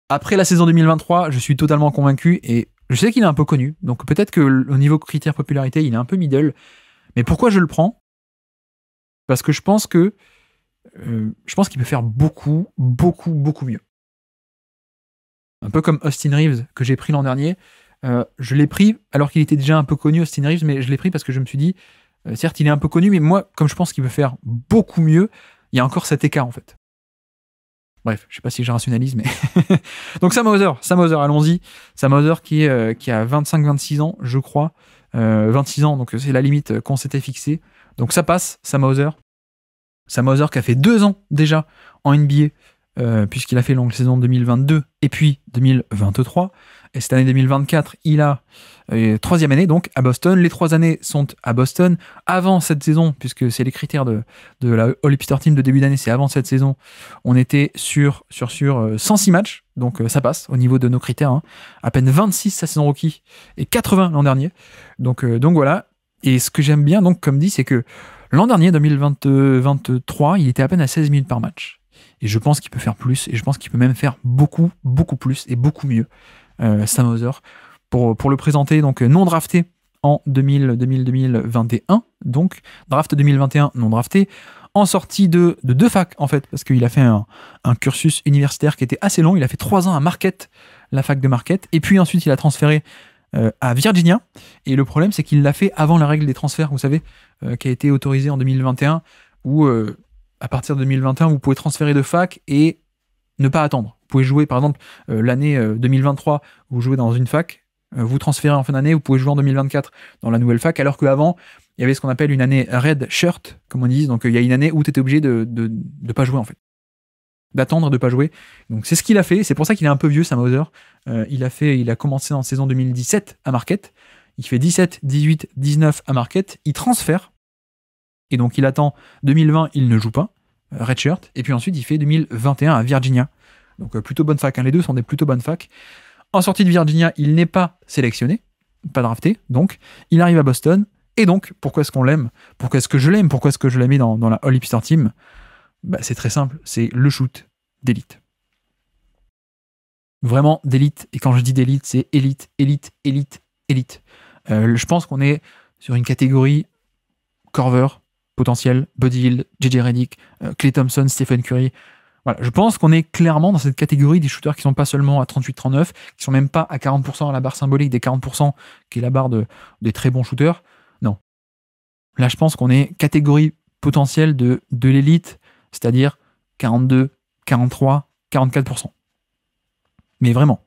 Après la saison 2023, je suis totalement convaincu et je sais qu'il est un peu connu, donc peut-être que au niveau critère popularité, il est un peu middle. Mais pourquoi je le prends Parce que je pense que je pense qu'il peut faire beaucoup, beaucoup, beaucoup mieux un peu comme Austin Reeves que j'ai pris l'an dernier. Euh, je l'ai pris alors qu'il était déjà un peu connu, Austin Reeves, mais je l'ai pris parce que je me suis dit, euh, certes, il est un peu connu, mais moi, comme je pense qu'il peut faire beaucoup mieux, il y a encore cet écart en fait. Bref, je ne sais pas si je rationalise, mais. Donc, Sam Hauser, allons-y. Sam Hauser qui, euh, qui a 25-26 ans, je crois. 26 ans, donc c'est la limite qu'on s'était fixée. Donc, ça passe, Sam Hauser. Sam Hauser qui a fait deux ans déjà en NBA. Euh, puisqu'il a fait longue saison 2022 et puis 2023. Et cette année 2024, il a euh, troisième année donc à Boston. Les trois années sont à Boston. Avant cette saison, puisque c'est les critères de, de la All Star Team de début d'année, c'est avant cette saison, on était sur, sur, sur 106 euh, matchs. Donc ça passe au niveau de nos critères. Hein. À peine 26 sa saison rookie et 80 l'an dernier. Donc, donc voilà. Et ce que j'aime bien, donc, comme dit, c'est que l'an dernier, 2023, il était à peine à 16 minutes par match. Et je pense qu'il peut faire plus, et je pense qu'il peut même faire beaucoup, beaucoup plus et beaucoup mieux, euh, Sam Hauser, pour, pour le présenter, donc non drafté en 2000, 2021, donc draft 2021 non drafté, en sortie de, deux facs en fait, parce qu'il a fait un, cursus universitaire qui était assez long, il a fait trois ans à Marquette, la fac de Marquette, et puis ensuite il a transféré euh, à Virginia. Et le problème, c'est qu'il l'a fait avant la règle des transferts, vous savez, euh, qui a été autorisée en 2021, où euh, à partir de 2021, vous pouvez transférer de fac et ne pas attendre. Vous pouvez jouer, par exemple, euh, l'année 2023, euh, vous jouez dans une fac, euh, vous transférez en fin d'année, vous pouvez jouer en 2024 dans la nouvelle fac, alors qu'avant, il y avait ce qu'on appelle une année red shirt, comme on dit. Donc, il y a une année où tu étais obligé de ne pas jouer, en fait d'attendre de ne pas jouer. Donc c'est ce qu'il a fait, c'est pour ça qu'il est un peu vieux Sam Hauser. il a fait il a commencé en saison 2017 à Marquette, il fait 17, 18, 19 à Marquette, il transfère et donc il attend 2020, il ne joue pas, euh, redshirt, et puis ensuite il fait 2021 à Virginia. Donc euh, plutôt bonne fac, hein. les deux sont des plutôt bonnes facs. En sortie de Virginia, il n'est pas sélectionné, pas drafté, donc il arrive à Boston. Et donc, pourquoi est-ce qu'on l'aime Pourquoi est-ce que je l'aime Pourquoi est-ce que je l'ai mis dans, la All Hipster Team bah, C'est très simple, c'est le shoot d'élite. Vraiment d'élite. Et quand je dis d'élite, c'est élite, élite, élite, élite. Euh, je pense qu'on est sur une catégorie corver, Potentiel, Buddy Hill, JJ Reddick, Clay euh, Thompson, Stephen Curry. Voilà, je pense qu'on est clairement dans cette catégorie des shooters qui sont pas seulement à 38-39, qui sont même pas à 40% à la barre symbolique des 40% qui est la barre de, des très bons shooters. Non. Là, je pense qu'on est catégorie potentielle de, de l'élite, c'est-à-dire 42, 43, 44%. Mais vraiment.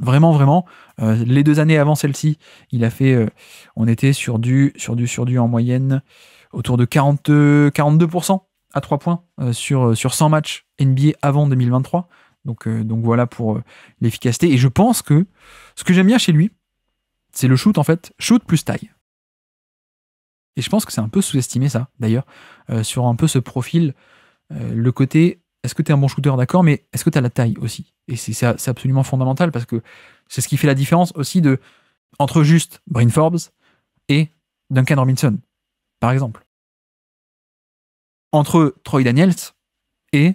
Vraiment, vraiment. Euh, les deux années avant celle-ci, il a fait. Euh, on était sur du, sur du, sur du en moyenne autour de 40, 42% euh, à 3 points euh, sur, euh, sur 100 matchs NBA avant 2023. Donc, donc voilà pour l'efficacité. Et je pense que ce que j'aime bien chez lui, c'est le shoot en fait, shoot plus taille. Et je pense que c'est un peu sous-estimé ça, d'ailleurs, sur un peu ce profil, le côté, est-ce que tu es un bon shooter, d'accord, mais est-ce que tu as la taille aussi Et c'est absolument fondamental parce que c'est ce qui fait la différence aussi de, entre juste Bryn Forbes et Duncan Robinson par exemple. Entre Troy Daniels et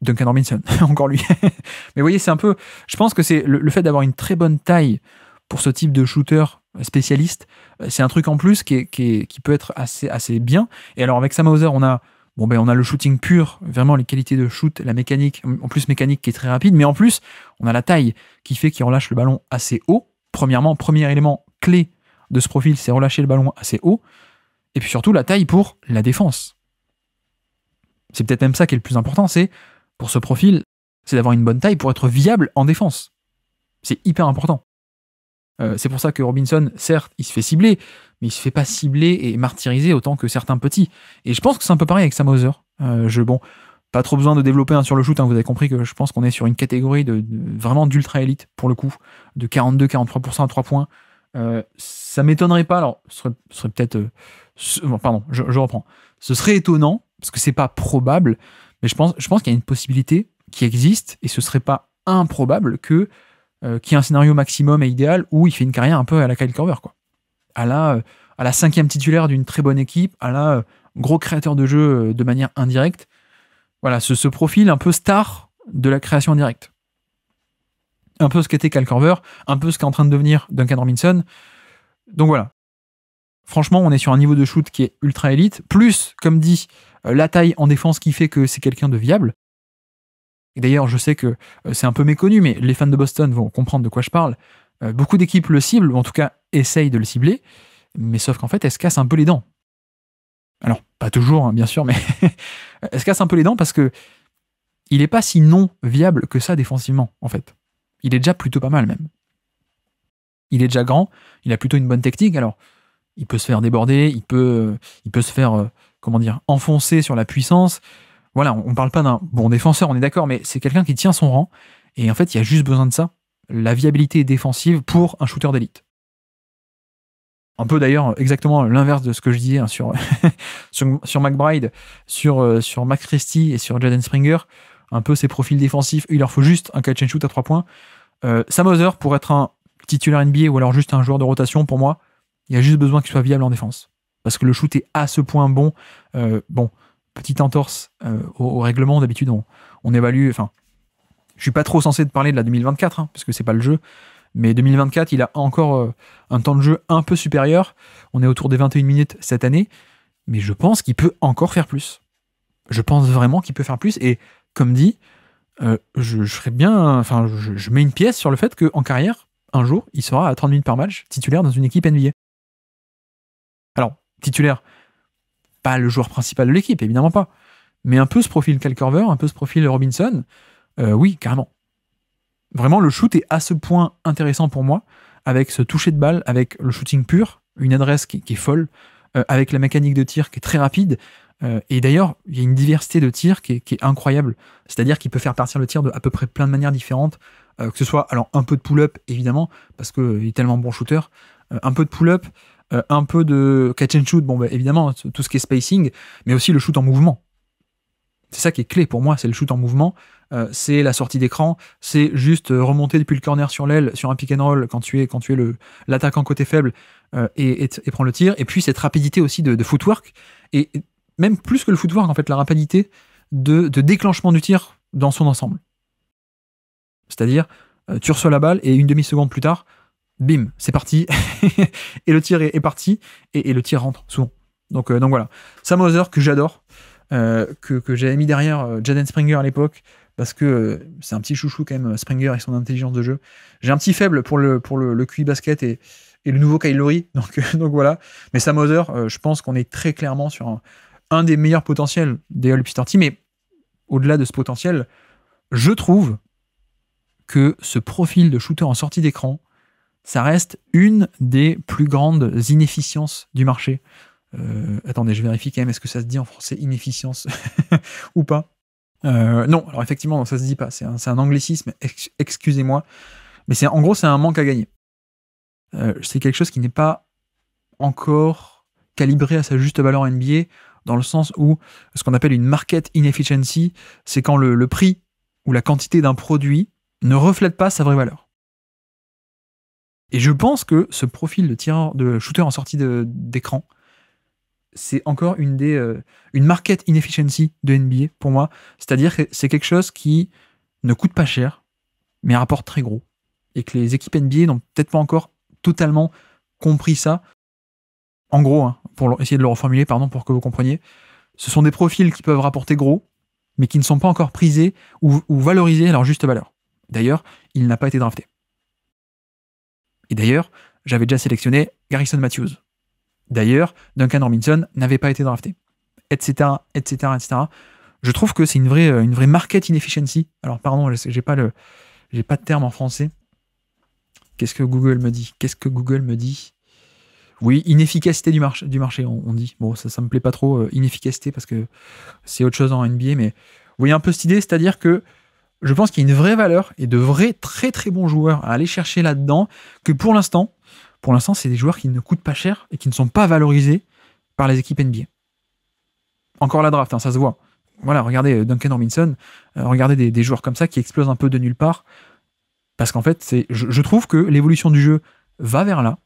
Duncan Robinson, encore lui. Mais vous voyez, c'est un peu. Je pense que c'est le, fait d'avoir une très bonne taille pour ce type de shooter spécialiste, euh, c'est un truc en plus qui, peut être assez, assez bien. Et alors, avec Sam Hauser, on a, bon ben, on a le shooting pur, vraiment les qualités de shoot, la mécanique, en plus mécanique qui est très rapide, mais en plus, on a la taille qui fait qu'il relâche le ballon assez haut. Premièrement, premier élément clé de ce profil, c'est relâcher le ballon assez haut et puis surtout la taille pour la défense. C'est peut-être même ça qui est le plus important, c'est pour ce profil, c'est d'avoir une bonne taille pour être viable en défense. C'est hyper important. Euh, c'est pour ça que Robinson, certes, il se fait cibler, mais il se fait pas cibler et martyriser autant que certains petits. Et je pense que c'est un peu pareil avec Sam euh, je, bon, pas trop besoin de développer un sur le shoot, hein, vous avez compris que je pense qu'on est sur une catégorie de, vraiment d'ultra élite pour le coup, de 42-43% à 3 points. Euh, ça m'étonnerait pas, alors ce serait, serait peut-être euh, pardon, je, reprends. Ce serait étonnant, parce que c'est pas probable, mais je pense, je pense qu'il y a une possibilité qui existe, et ce serait pas improbable que euh, qu'il y ait un scénario maximum et idéal où il fait une carrière un peu à la Kyle Corver, quoi. À la, euh, à la cinquième titulaire d'une très bonne équipe, à la euh, gros créateur de jeu de manière indirecte. Voilà, ce, ce, profil un peu star de la création directe. Un peu ce qu'était Kyle Corver, un peu ce qu'est en train de devenir Duncan Robinson. Donc voilà, Franchement, on est sur un niveau de shoot qui est ultra élite, plus, comme dit, euh, la taille en défense qui fait que c'est quelqu'un de viable. d'ailleurs, je sais que euh, c'est un peu méconnu, mais les fans de Boston vont comprendre de quoi je parle. Euh, beaucoup d'équipes le ciblent, ou en tout cas essayent de le cibler, mais sauf qu'en fait, elles se cassent un peu les dents. Alors, pas toujours, hein, bien sûr, mais elles se cassent un peu les dents parce que il n'est pas si non viable que ça défensivement, en fait. Il est déjà plutôt pas mal, même. Il est déjà grand, il a plutôt une bonne technique. Alors, il peut se faire déborder, il peut, il peut se faire, euh, comment dire, enfoncer sur la puissance. Voilà, on ne parle pas d'un bon défenseur, on est d'accord, mais c'est quelqu'un qui tient son rang. Et en fait, il y a juste besoin de ça, la viabilité défensive pour un shooter d'élite. Un peu d'ailleurs euh, exactement l'inverse de ce que je disais hein, sur, sur, McBride, sur, euh, sur et sur Jaden Springer. Un peu ces profils défensifs, il leur faut juste un catch and shoot à trois points. Sam pour être un titulaire NBA ou alors juste un joueur de rotation, pour moi, il y a juste besoin qu'il soit viable en défense. Parce que le shoot est à ce point bon. Euh, bon, petite entorse euh, au, règlement. D'habitude, on, évalue. Enfin, je suis pas trop censé de parler de la 2024, hein, parce que c'est pas le jeu. Mais 2024, il a encore euh, un temps de jeu un peu supérieur. On est autour des 21 minutes cette année. Mais je pense qu'il peut encore faire plus. Je pense vraiment qu'il peut faire plus. Et comme dit, je, je, bien. Enfin, je, je, mets une pièce sur le fait qu'en carrière, un jour, il sera à 30 minutes par match, titulaire dans une équipe NBA. Alors, titulaire, pas le joueur principal de l'équipe, évidemment pas. Mais un peu ce profil Calcorver, un peu ce profil Robinson, euh, oui, carrément. Vraiment, le shoot est à ce point intéressant pour moi, avec ce toucher de balle, avec le shooting pur, une adresse qui, est folle, euh, avec la mécanique de tir qui est très rapide. Euh, et d'ailleurs, il y a une diversité de tirs qui est, qui est incroyable. C'est-à-dire qu'il peut faire partir le tir de à peu près plein de manières différentes, que ce soit alors un peu de pull-up, évidemment, parce qu'il est tellement bon shooter, un peu de pull-up, euh, un peu de catch and shoot, bon, bah, évidemment, hein, tout ce qui est spacing, mais aussi le shoot en mouvement. C'est ça qui est clé pour moi, c'est le shoot en mouvement, euh, c'est la sortie d'écran, c'est juste euh, remonter depuis le corner sur l'aile, sur un pick and roll quand tu es, quand tu es l'attaquant côté faible et, et, prends le tir. Et puis cette rapidité aussi de, footwork, et, même plus que le footwork, en fait, la rapidité de, de déclenchement du tir dans son ensemble. C'est-à-dire, tu reçois la balle et une demi-seconde plus tard, bim, c'est parti. et le tir est, parti. Et, le tir rentre souvent. Donc, euh, donc voilà. Sam Hauser, que j'adore, euh, que, que j'avais mis derrière euh, Jaden Springer à l'époque, parce que c'est un petit chouchou quand même, Springer et son intelligence de jeu. J'ai un petit faible pour le, pour le, le QI basket et, le nouveau Kylori. Donc, donc voilà. Mais Sam Hauser, je pense qu'on est très clairement sur un, des meilleurs potentiels des All-Star Mais au-delà de ce potentiel, je trouve que ce profil de shooter en sortie d'écran, ça reste une des plus grandes inefficiences du marché. Euh, attendez, je vérifie quand même, est-ce que ça se dit en français inefficience ou pas euh, Non, alors effectivement, ça se dit pas, c'est un, anglicisme, excusez-moi, mais c'est en gros, c'est un manque à gagner. Euh, c'est quelque chose qui n'est pas encore calibré à sa juste valeur NBA, dans le sens où ce qu'on appelle une market inefficiency, c'est quand le prix ou la quantité d'un produit ne reflète pas sa vraie valeur. Et je pense que ce profil de tireur, de shooter en sortie d'écran, c'est encore une des euh, une market inefficiency de NBA pour moi. C'est-à-dire que c'est quelque chose qui ne coûte pas cher, mais rapporte très gros, et que les équipes NBA n'ont peut-être pas encore totalement compris ça. En gros, hein, pour essayer de le reformuler, pardon, pour que vous compreniez, ce sont des profils qui peuvent rapporter gros, mais qui ne sont pas encore prisés ou, ou valorisés à leur juste valeur. D'ailleurs, il n'a pas été drafté. Et d'ailleurs, j'avais déjà sélectionné Garrison Matthews. D'ailleurs, Duncan Robinson n'avait pas été drafté. Etc., etc., etc. Je trouve que c'est une vraie, euh, une vraie market inefficiency. Alors, pardon, j'ai pas le, j'ai pas de terme en français. Qu'est-ce que Google me dit Qu'est-ce que Google me dit Oui, inefficacité du, marché, du marché, on, dit. Bon, ça, ça me plaît pas trop, euh, inefficacité, parce que c'est autre chose en NBA, mais vous voyez un peu cette idée, c'est-à-dire que je pense qu'il y a une vraie valeur et de vrais très très bons joueurs à aller chercher là-dedans que pour l'instant, pour l'instant, c'est des joueurs qui ne coûtent pas cher et qui ne sont pas valorisés par les équipes NBA. Encore la draft, hein, ça se voit. Voilà, regardez euh, Duncan Robinson, euh, regardez des, joueurs comme ça qui explosent un peu de nulle part. Parce qu'en fait, c'est, je, je trouve que l'évolution du jeu va vers là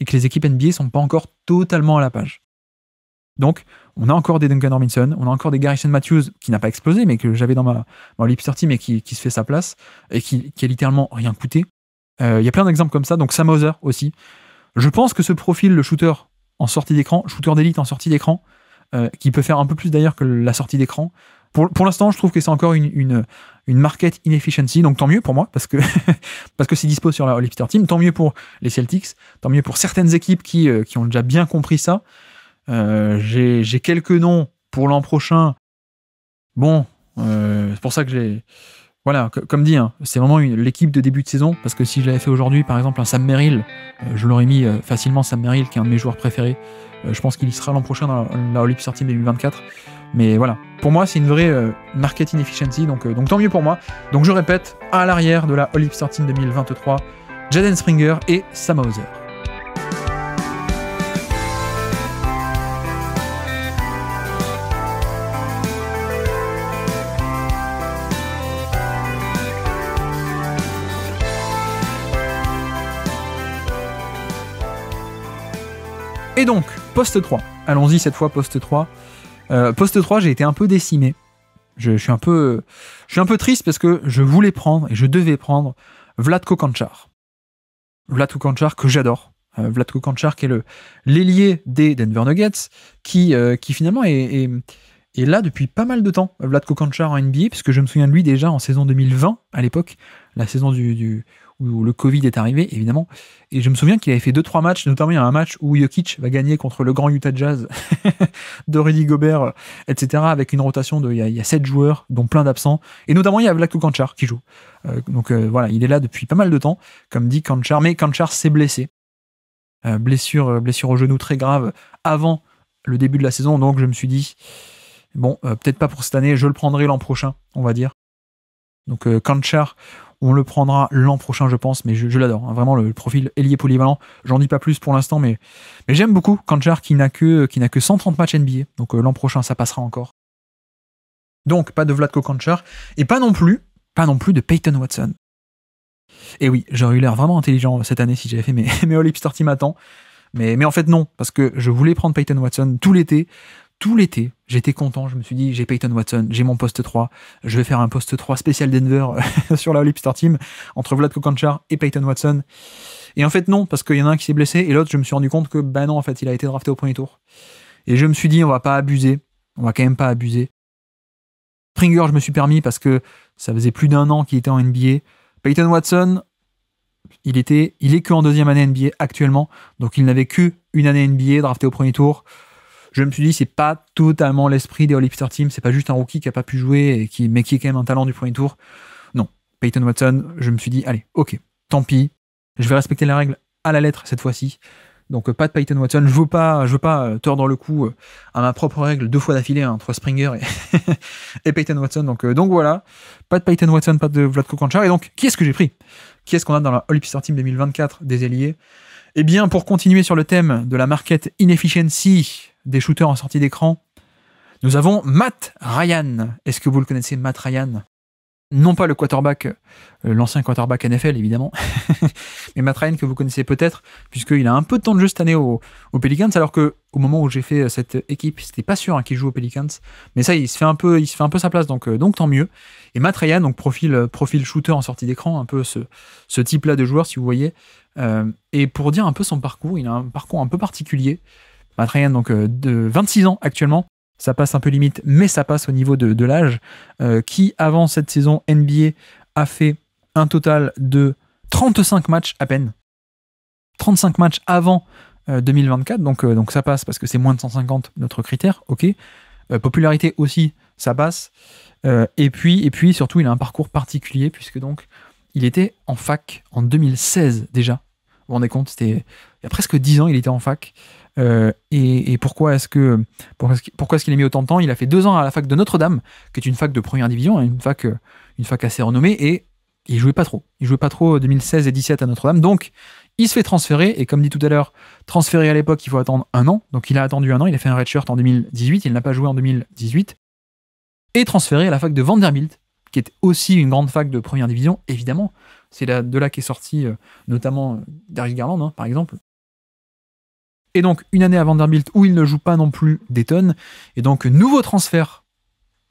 et que les équipes NBA sont pas encore totalement à la page. Donc, on a encore des Duncan Robinson, on a encore des Garrison Matthews qui n'a pas explosé, mais que j'avais dans ma, dans Team et mais qui, se fait sa place et qui, qui a littéralement rien coûté. Euh, il y a plein d'exemples comme ça. Donc, Sam Hauser aussi. Je pense que ce profil, le shooter en sortie d'écran, shooter d'élite en sortie d'écran, euh, qui peut faire un peu plus d'ailleurs que la sortie d'écran. Pour, pour l'instant, je trouve que c'est encore une, une, market inefficiency, donc tant mieux pour moi, parce que parce que c'est dispo sur la Lipster Team, tant mieux pour les Celtics, tant mieux pour certaines équipes qui, euh, qui ont déjà bien compris ça. Euh, j'ai quelques noms pour l'an prochain. Bon, euh, c'est pour ça que j'ai. Voilà, comme dit, hein, c'est vraiment l'équipe de début de saison, parce que si je l'avais fait aujourd'hui, par exemple, un Sam Merrill, euh, je l'aurais mis facilement Sam Merrill, qui est un de mes joueurs préférés. je pense qu'il y sera l'an prochain dans la, 2024. Mais voilà, pour moi, c'est une vraie marketing efficiency donc, donc tant mieux pour moi. Donc je répète, à l'arrière de la Olympic Sortie 2023, Jaden Springer et Sam Hauser. Et donc, poste 3. Allons-y cette fois, poste 3. Euh, poste 3, j'ai été un peu décimé. Je, suis un peu, je suis un peu triste parce que je voulais prendre et je devais prendre Vlad Kanchar. Vlad Kokanchar, que j'adore. Vlad euh, Vladko qui est le l'ailier des Denver Nuggets qui, euh, qui finalement est, là depuis pas mal de temps. Vlad Kanchar en NBA, puisque je me souviens de lui déjà en saison 2020 à l'époque, la saison du, du où le Covid est arrivé, évidemment. Et je me souviens qu'il avait fait 2-3 matchs, notamment il y a un match où Jokic va gagner contre le grand Utah Jazz de Gobert, euh, etc., avec une rotation de. Il y a, 7 joueurs, dont plein d'absents. Et notamment, il y a Vlaco Kanchar qui joue. Euh, donc euh, voilà, il est là depuis pas mal de temps, comme dit Kanchar. Mais Kanchar s'est blessé. blessure, blessure au genou très grave avant le début de la saison. Donc je me suis dit, bon, peut-être pas pour cette année, je le prendrai l'an prochain, on va dire. Donc Kanchar, on le prendra l'an prochain, je pense, mais je, l'adore. Hein. vraiment, le profil ailier polyvalent. J'en dis pas plus pour l'instant, mais, mais j'aime beaucoup Kanchar qui n'a que, qui n'a que 130 matchs NBA. Donc euh, l'an prochain, ça passera encore. Donc, pas de Vladko Kanchar. Et pas non plus, pas non plus de Peyton Watson. Et oui, j'aurais eu l'air vraiment intelligent euh, cette année si j'avais fait mes, mes All-Hipster Team à Mais, mais en fait, non, parce que je voulais prendre Peyton Watson tout l'été. Tout l'été, J'étais content, je me suis dit, j'ai Peyton Watson, j'ai mon poste 3, je vais faire un poste 3 spécial Denver sur la Star Team entre Vlad Kokanchar et Peyton Watson. Et en fait, non, parce qu'il y en a un qui s'est blessé et l'autre, je me suis rendu compte que, Ben non, en fait, il a été drafté au premier tour. Et je me suis dit, on va pas abuser, on va quand même pas abuser. Springer, je me suis permis parce que ça faisait plus d'un an qu'il était en NBA. Peyton Watson, il était, il est que deuxième année NBA actuellement, donc il n'avait qu'une année NBA drafté au premier tour je me suis dit, c'est pas totalement l'esprit des All-Hipster Team, c'est pas juste un rookie qui a pas pu jouer, et qui, mais qui est quand même un talent du premier tour. Non, Peyton Watson, je me suis dit, allez, ok, tant pis, je vais respecter la règle à la lettre cette fois-ci. Donc euh, pas de Peyton Watson, je veux pas, je veux pas euh, tordre le cou euh, à ma propre règle deux fois d'affilée hein, entre Springer et, Peyton Watson. Donc, donc voilà, pas de Peyton Watson, pas de Vlad Kokanchar. Et donc qui est-ce que j'ai pris Qui est-ce qu'on a dans la All-Hipster Team 2024 des Alliés Eh bien pour continuer sur le thème de la market inefficiency, des shooters en sortie d'écran. Nous avons Matt Ryan. Est-ce que vous le connaissez, Matt Ryan Non pas le quarterback, euh, l'ancien quarterback NFL évidemment, mais Matt Ryan que vous connaissez peut-être, puisqu'il a un peu de temps de jeu cette année au Pelicans, alors que au moment où j'ai fait euh, cette équipe, c'était pas sûr hein, qu'il joue aux Pelicans, mais ça, il se fait un peu, il se fait un peu sa place, donc, euh, donc tant mieux. Et Matt Ryan, donc profil, profil shooter en sortie d'écran, un peu ce, type-là de joueur, si vous voyez. et pour dire un peu son parcours, il a un parcours un peu particulier. Matt donc euh, de 26 ans actuellement, ça passe un peu limite, mais ça passe au niveau de, l'âge, euh, qui avant cette saison NBA a fait un total de 35 matchs à peine. 35 matchs avant 2024, euh, donc, donc ça passe parce que c'est moins de 150 notre critère, ok. popularité aussi, ça passe. et, puis, et puis surtout, il a un parcours particulier puisque donc il était en fac en 2016 déjà vous rendez compte, c'était il y a presque 10 ans, il était en fac. Euh, et, pourquoi est-ce que pourquoi est-ce qu'il a mis autant de temps Il a fait deux ans à la fac de Notre-Dame, qui est une fac de première division, hein, une fac euh, une assez renommée, et il jouait pas trop. Il jouait pas trop 2016 et 17 à Notre-Dame, donc il se fait transférer. Et comme dit tout à l'heure, transféré à l'époque, il faut attendre un an. Donc il a attendu un an. Il a fait un redshirt en 2018. Il n'a pas joué en 2018. Et transféré à la fac de Vanderbilt, qui est aussi une grande fac de première division, évidemment. C'est de là qu'est sorti euh, notamment euh, Derrick Garland, hein, par exemple. Et donc, une année à Vanderbilt où il ne joue pas non plus des tonnes. Et donc, nouveau transfert.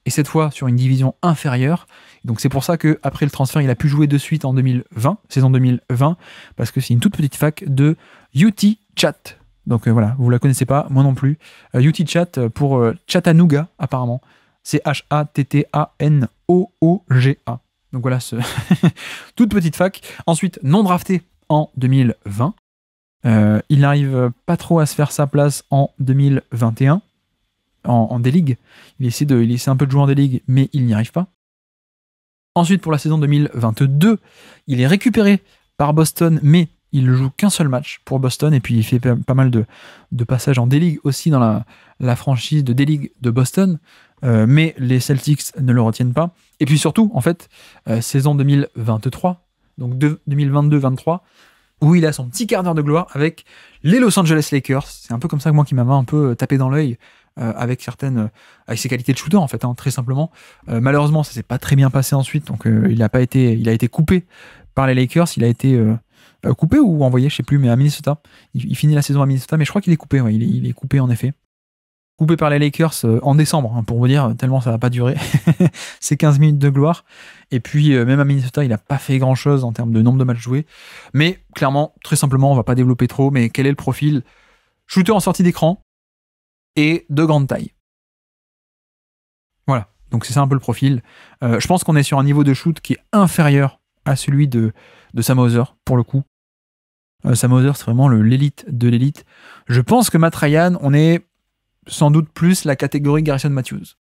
Et cette fois sur une division inférieure. Donc, c'est pour ça qu'après le transfert, il a pu jouer de suite en 2020, saison 2020, parce que c'est une toute petite fac de UT Chat. Donc euh, voilà, vous la connaissez pas, moi non plus. UT Chat pour Chattanooga, apparemment. C'est H-A-T-T-A-N-O-O-G-A. Donc voilà, ce toute petite fac. Ensuite, non drafté en 2020. Euh, il n'arrive pas trop à se faire sa place en 2021 en, D-League. Il essaie, de, un peu de jouer en D-League, mais il n'y arrive pas. Ensuite, pour la saison 2022, il est récupéré par Boston, mais il ne joue qu'un seul match pour Boston, et puis il fait pas mal de, passages en D-League aussi dans la, franchise de D-League de Boston, euh, mais les Celtics ne le retiennent pas. Et puis surtout, en fait, euh, saison 2023, donc 2022-23, où il a son petit quart d'heure de gloire avec les Los Angeles Lakers. C'est un peu comme ça que moi qui m'avais un peu euh, tapé dans l'œil euh, avec certaines, avec ses qualités de shooter en fait, hein, très simplement. malheureusement, ça s'est pas très bien passé ensuite, donc il a pas été, il a été coupé par les Lakers. Il a été coupé ou envoyé, je sais plus, mais à Minnesota. Il, finit la saison à Minnesota, mais je crois qu'il est coupé. il est coupé en effet coupé par les Lakers euh, en décembre, hein, pour vous dire, tellement ça va pas durer. c'est 15 minutes de gloire. Et puis, euh, même à Minnesota, il n'a pas fait grand-chose en termes de nombre de matchs joués. Mais clairement, très simplement, on va pas développer trop, mais quel est le profil Shooter en sortie d'écran et de grande taille. Voilà, donc c'est ça un peu le profil. Euh, je pense qu'on est sur un niveau de shoot qui est inférieur à celui de, de Sam Hauser, pour le coup. Euh, Sam Hauser, c'est vraiment l'élite de l'élite. Je pense que Matt Ryan, on est sans doute plus la catégorie Garrison Matthews.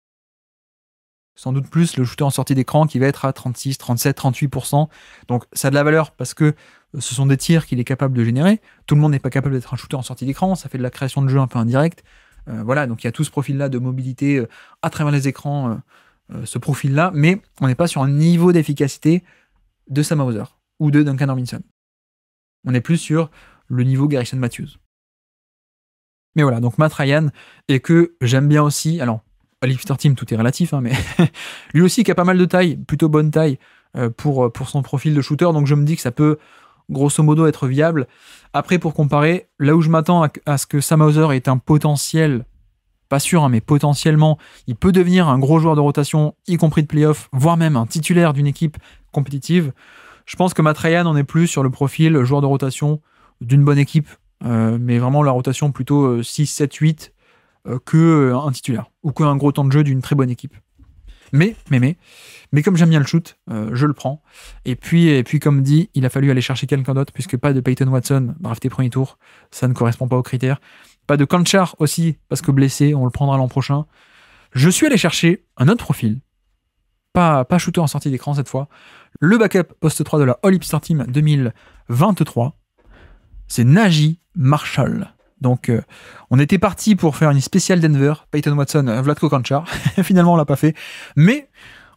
Sans doute plus le shooter en sortie d'écran qui va être à 36, 37, 38%. Donc ça a de la valeur parce que euh, ce sont des tirs qu'il est capable de générer. Tout le monde n'est pas capable d'être un shooter en sortie d'écran. Ça fait de la création de jeu un peu indirecte. Euh, voilà, donc il y a tout ce profil-là de mobilité euh, à travers les écrans, ce profil-là. Mais on n'est pas sur un niveau d'efficacité de Sam Hauser ou de Duncan Robinson. On est plus sur le niveau Garrison Matthews. Mais voilà, donc Matt Ryan, et que j'aime bien aussi, alors, Lifter Team, tout est relatif, hein, mais lui aussi qui a pas mal de taille, plutôt bonne taille euh, pour, euh, pour son profil de shooter, donc je me dis que ça peut grosso modo être viable. Après, pour comparer, là où je m'attends à, ce que Sam Hauser est un potentiel, pas sûr, hein, mais potentiellement, il peut devenir un gros joueur de rotation, y compris de playoff, voire même un titulaire d'une équipe compétitive. Je pense que Ryan en est plus sur le profil joueur de rotation d'une bonne équipe euh, mais vraiment la rotation plutôt 6, 7, 8 que euh, un titulaire ou qu'un gros temps de jeu d'une très bonne équipe. Mais, mais, mais, mais comme j'aime bien le shoot, euh, je le prends. Et puis, et puis, comme dit, il a fallu aller chercher quelqu'un d'autre, puisque pas de Peyton Watson, drafté premier tour, ça ne correspond pas aux critères. Pas de Kanchar aussi, parce que blessé, on le prendra l'an prochain. Je suis allé chercher un autre profil, pas, pas shooter en sortie d'écran cette fois, le backup post 3 de la All Hipster Team 2023. C'est Nagy Marshall. Donc, euh, on était parti pour faire une spéciale Denver, Peyton Watson, euh, Vladko Kanchar. Finalement, on l'a pas fait. Mais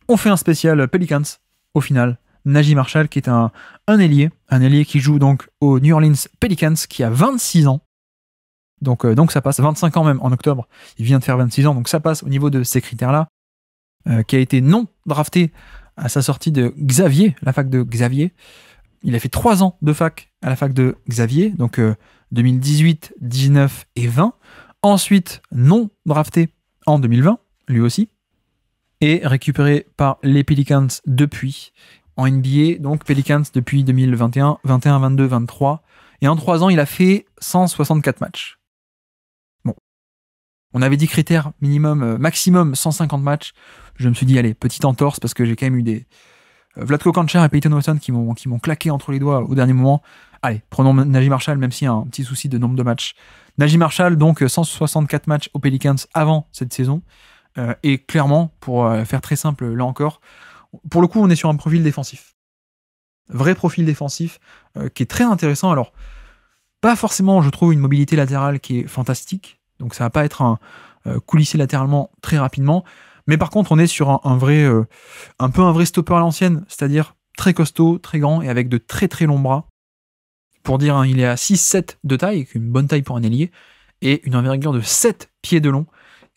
on fait un spécial Pelicans au final. Najee Marshall, qui est un, un ailier, un ailier qui joue donc au New Orleans Pelicans, qui a 26 ans. Donc, euh, donc ça passe, 25 ans même en octobre. Il vient de faire 26 ans, donc ça passe au niveau de ces critères-là, qui a été non drafté à sa sortie de Xavier, la fac de Xavier. Il a fait 3 ans de fac à la fac de Xavier, donc 2018, 19 et 20. Ensuite, non drafté en 2020, lui aussi. Et récupéré par les Pelicans depuis. En NBA, donc Pelicans depuis 2021, 21, 22, 23. Et en 3 ans, il a fait 164 matchs. Bon. On avait dit critère minimum, euh, maximum 150 matchs. Je me suis dit, allez, petite entorse, parce que j'ai quand même eu des, euh, Vladko Kokancher et Peyton Watson qui m'ont claqué entre les doigts au dernier moment Allez, prenons Nagy Marshall, même s'il y a un petit souci de nombre de matchs. Nagy Marshall, donc 164 euh, matchs aux Pelicans avant cette saison. Euh, et clairement, pour euh, faire très simple là encore, pour le coup, on est sur un profil défensif. Vrai profil défensif qui est très intéressant. Alors, pas forcément, je trouve, une mobilité latérale qui est fantastique. Donc, ça va pas être un coulissé latéralement très rapidement. Mais par contre, on est sur un vrai, un peu un vrai stopper à l'ancienne, c'est-à-dire très costaud, très grand et avec de très très longs bras. Pour dire, hein, il est à 6-7 de taille, une bonne taille pour un ailier, et une envergure de 7 pieds de long.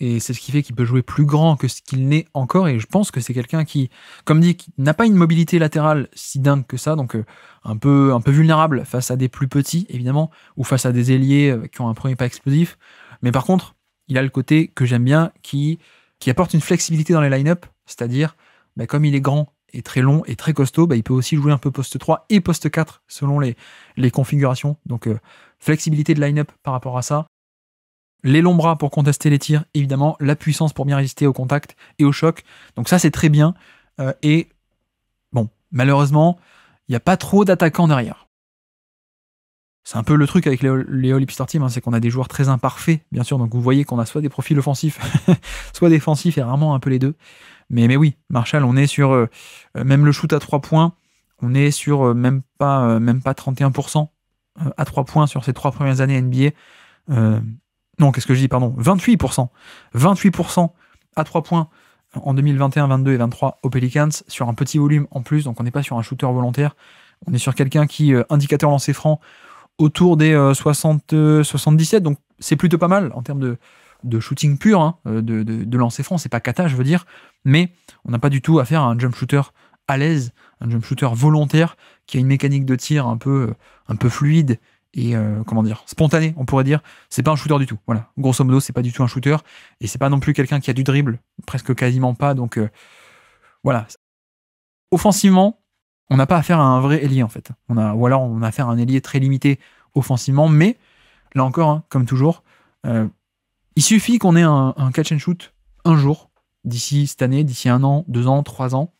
Et c'est ce qui fait qu'il peut jouer plus grand que ce qu'il n'est encore. Et je pense que c'est quelqu'un qui, comme dit, n'a pas une mobilité latérale si dingue que ça, donc euh, un peu, un peu vulnérable face à des plus petits, évidemment, ou face à des ailiers euh, qui ont un premier pas explosif. Mais par contre, il a le côté que j'aime bien, qui, qui apporte une flexibilité dans les line-up, c'est-à-dire, bah, comme il est grand, est très long et très costaud, bah, il peut aussi jouer un peu poste 3 et poste 4 selon les, les configurations. Donc euh, flexibilité de line-up par rapport à ça. Les longs bras pour contester les tirs, évidemment, la puissance pour bien résister au contact et au choc. Donc ça c'est très bien. Euh, et bon, malheureusement, il n'y a pas trop d'attaquants derrière. C'est un peu le truc avec les, les All Star Team, hein, c'est qu'on a des joueurs très imparfaits, bien sûr. Donc vous voyez qu'on a soit des profils offensifs, soit défensifs, et rarement un peu les deux. Mais, mais oui, Marshall, on est sur euh, euh, même le shoot à 3 points, on est sur euh, même, pas, même pas 31% à 3 points sur ces 3 premières années NBA. non, qu'est-ce que je dis, pardon, 28%. 28% à 3 points en 2021, 22 et 23 aux Pelicans sur un petit volume en plus, donc on n'est pas sur un shooter volontaire, on est sur quelqu'un qui, indicateur lancé franc, autour des 60, 77, donc c'est plutôt pas mal en termes de, de shooting pur, hein, de, de, de franc, c'est pas cata, je veux dire mais on n'a pas du tout affaire à un jump shooter à l'aise, un jump shooter volontaire qui a une mécanique de tir un peu, un peu fluide et euh, comment dire spontané on pourrait dire c'est pas un shooter du tout voilà grosso modo c'est pas du tout un shooter et c'est pas non plus quelqu'un qui a du dribble presque quasiment pas donc euh, voilà offensivement on n'a pas affaire à un vrai ailier en fait ou alors on a affaire à un ailier très limité offensivement mais là encore hein, comme toujours euh, il suffit qu'on ait un catch and shoot un jour d'ici cette année, d'ici un an, deux ans, trois ans.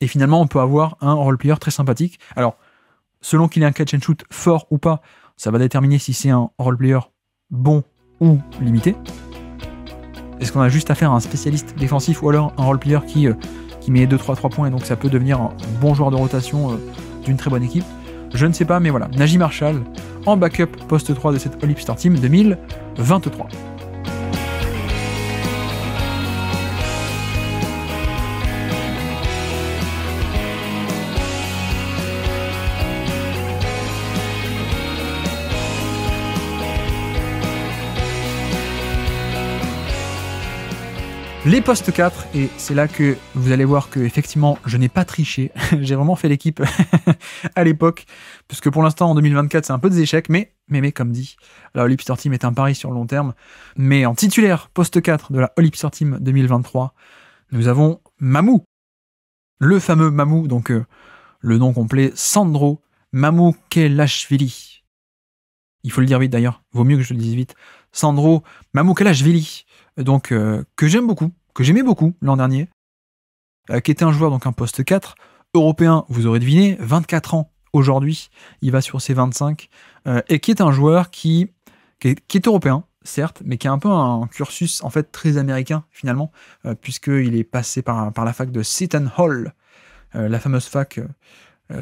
Et finalement, on peut avoir un roleplayer très sympathique. Alors, selon qu'il ait un catch and shoot fort ou pas, ça va déterminer si c'est un roleplayer bon ou limité. Est-ce qu'on a juste à faire un spécialiste défensif ou alors un roleplayer qui, euh, qui met 2-3-3 points et donc ça peut devenir un bon joueur de rotation euh, d'une très bonne équipe Je ne sais pas, mais voilà. Naji Marshall en backup post 3 de cette all Star Team 2023. les postes 4 et c'est là que vous allez voir que effectivement je n'ai pas triché, j'ai vraiment fait l'équipe à l'époque Puisque pour l'instant en 2024 c'est un peu des échecs mais mais comme dit, la Olympic Team est un pari sur le long terme mais en titulaire poste 4 de la Olympic Team 2023, nous avons Mamou. Le fameux Mamou donc euh, le nom complet Sandro Mamou Kelashvili. Il faut le dire vite d'ailleurs, vaut mieux que je le dise vite. Sandro Mamoukelashvili donc euh, que j'aime beaucoup, que j'aimais beaucoup l'an dernier, euh, qui était un joueur, donc un poste 4, européen, vous aurez deviné, 24 ans aujourd'hui, il va sur ses 25, euh, et qui est un joueur qui, qui, est, européen, certes, mais qui a un peu un cursus en fait très américain finalement, puisqu'il est passé par, par, la fac de Seton Hall, la fameuse fac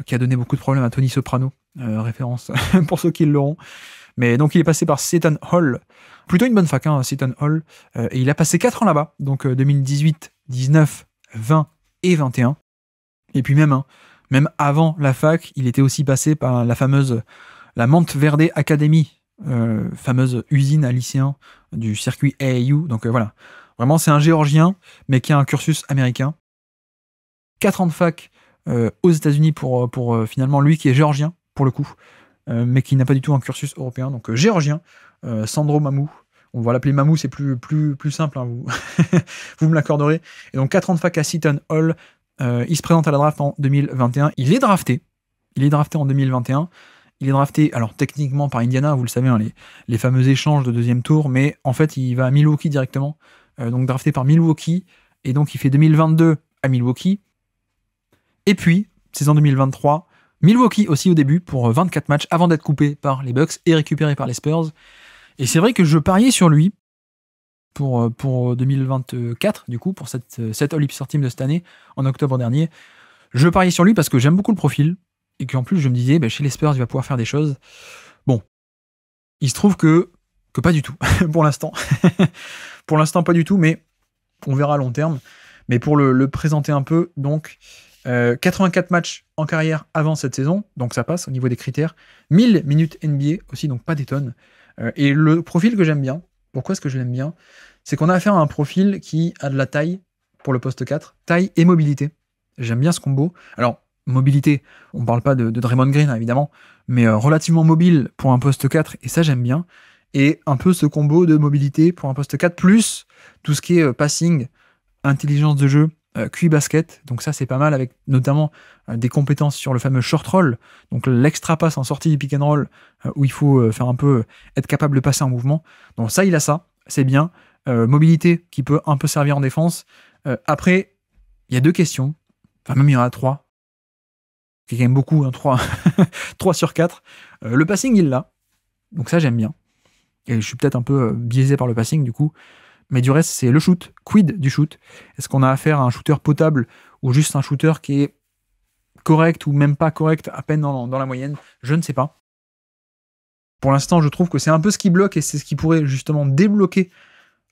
qui a donné beaucoup de problèmes à Tony Soprano euh, référence pour ceux qui l'auront. Mais donc il est passé par Seton Hall, plutôt une bonne fac, hein, Seton Hall, euh, et il a passé 4 ans là-bas, donc 2018, 19, 20 et 21. Et puis même, hein, même avant la fac, il était aussi passé par la fameuse la Mante Verde Academy, euh, fameuse usine à lycéens du circuit AAU. Donc voilà, vraiment c'est un Géorgien, mais qui a un cursus américain. 4 ans de fac aux États-Unis pour, pour finalement lui qui est géorgien, pour le coup, euh, mais qui n'a pas du tout un cursus européen, donc euh, géorgien, euh, Sandro Mamou. On va l'appeler Mamou, c'est plus, plus, plus simple, hein, vous, vous me l'accorderez. Et donc 4 ans de fac à Seton Hall, il se présente à la draft en 2021, il est drafté, il est drafté en 2021. Il est drafté, alors techniquement par Indiana, vous le savez, hein, les, les, fameux échanges de deuxième tour, mais en fait, il va à Milwaukee directement. donc drafté par Milwaukee. Et donc, il fait 2022 à Milwaukee. Et puis, saison 2023, Milwaukee aussi au début pour 24 euh, matchs avant d'être coupé par les Bucks et récupéré par les Spurs. Et c'est vrai que je pariais sur lui pour, euh, pour 2024, euh, du coup, pour cette, cette all Team de cette année, en octobre dernier. Je pariais sur lui parce que j'aime beaucoup le profil et qu'en plus je me disais, bah, chez les Spurs, il va pouvoir faire des choses. Bon, il se trouve que, que pas du tout, pour l'instant. pour l'instant, pas du tout, mais on verra à long terme. Mais pour le présenter un peu, donc, 84 euh, matchs en carrière avant cette saison, donc ça passe au niveau des critères. 1000 minutes NBA aussi, donc pas des tonnes. Euh, et le profil que j'aime bien, pourquoi est-ce que je l'aime bien C'est qu'on a affaire à un profil qui a de la taille pour le poste 4, taille et mobilité. J'aime bien ce combo. Alors, mobilité, on ne parle pas de, Draymond Green hein, évidemment, mais euh, relativement mobile pour un poste 4, et ça j'aime bien. Et un peu ce combo de mobilité pour un poste 4, plus tout ce qui est passing, intelligence de jeu, cuit euh, basket. Donc ça, c'est pas mal avec notamment euh, des compétences sur le fameux short roll, donc l'extra passe en sortie du pick and roll euh, où il faut faire un peu être capable de passer en mouvement. Donc ça, il a ça, c'est bien. mobilité qui peut un peu servir en défense. après, il y a deux questions, enfin même il y en a trois. qui quand beaucoup, hein, 3, 3 sur 4. le passing, il l'a. Donc ça, j'aime bien. Et je suis peut-être un peu biaisé par le passing, du coup. Mais du reste, c'est le shoot. Quid du shoot Est-ce qu'on a affaire à un shooter potable ou juste un shooter qui est correct ou même pas correct, à peine dans, la moyenne Je ne sais pas. Pour l'instant, je trouve que c'est un peu ce qui bloque et c'est ce qui pourrait justement débloquer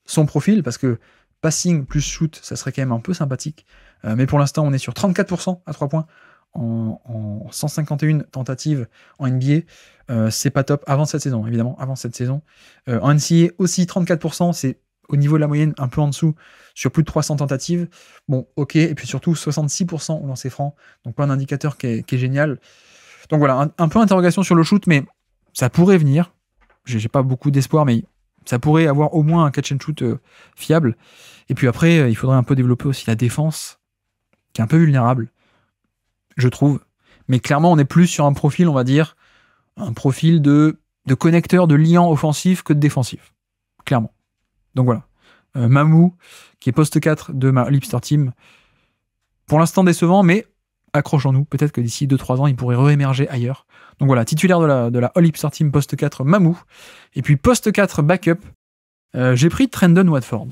son profil parce que passing plus shoot, ça serait quand même un peu sympathique. Euh, mais pour l'instant, on est sur 34% à 3 points en, 151 tentatives en NBA. Euh, c'est pas top avant cette saison, évidemment, avant cette saison. Euh, en NCA aussi 34%, c'est au niveau de la moyenne, un peu en dessous, sur plus de 300 tentatives. Bon, ok. Et puis surtout, 66% au lancer franc. Donc, pas un indicateur qui est, génial. Donc voilà, un, peu interrogation sur le shoot, mais ça pourrait venir. J'ai pas beaucoup d'espoir, mais ça pourrait avoir au moins un catch and shoot euh, fiable. Et puis après, euh, il faudrait un peu développer aussi la défense, qui est un peu vulnérable, je trouve. Mais clairement, on est plus sur un profil, on va dire, un profil de, de connecteur, de liant offensif que de défensif. Clairement. Donc voilà. Euh, Mamou, qui est poste 4 de ma Lipster Team. Pour l'instant décevant, mais accrochons-nous. Peut-être que d'ici 2-3 ans, il pourrait réémerger ailleurs. Donc voilà, titulaire de la, de la All Hipster Team, poste 4, Mamou. Et puis poste 4, backup, euh, j'ai pris Trendon Watford.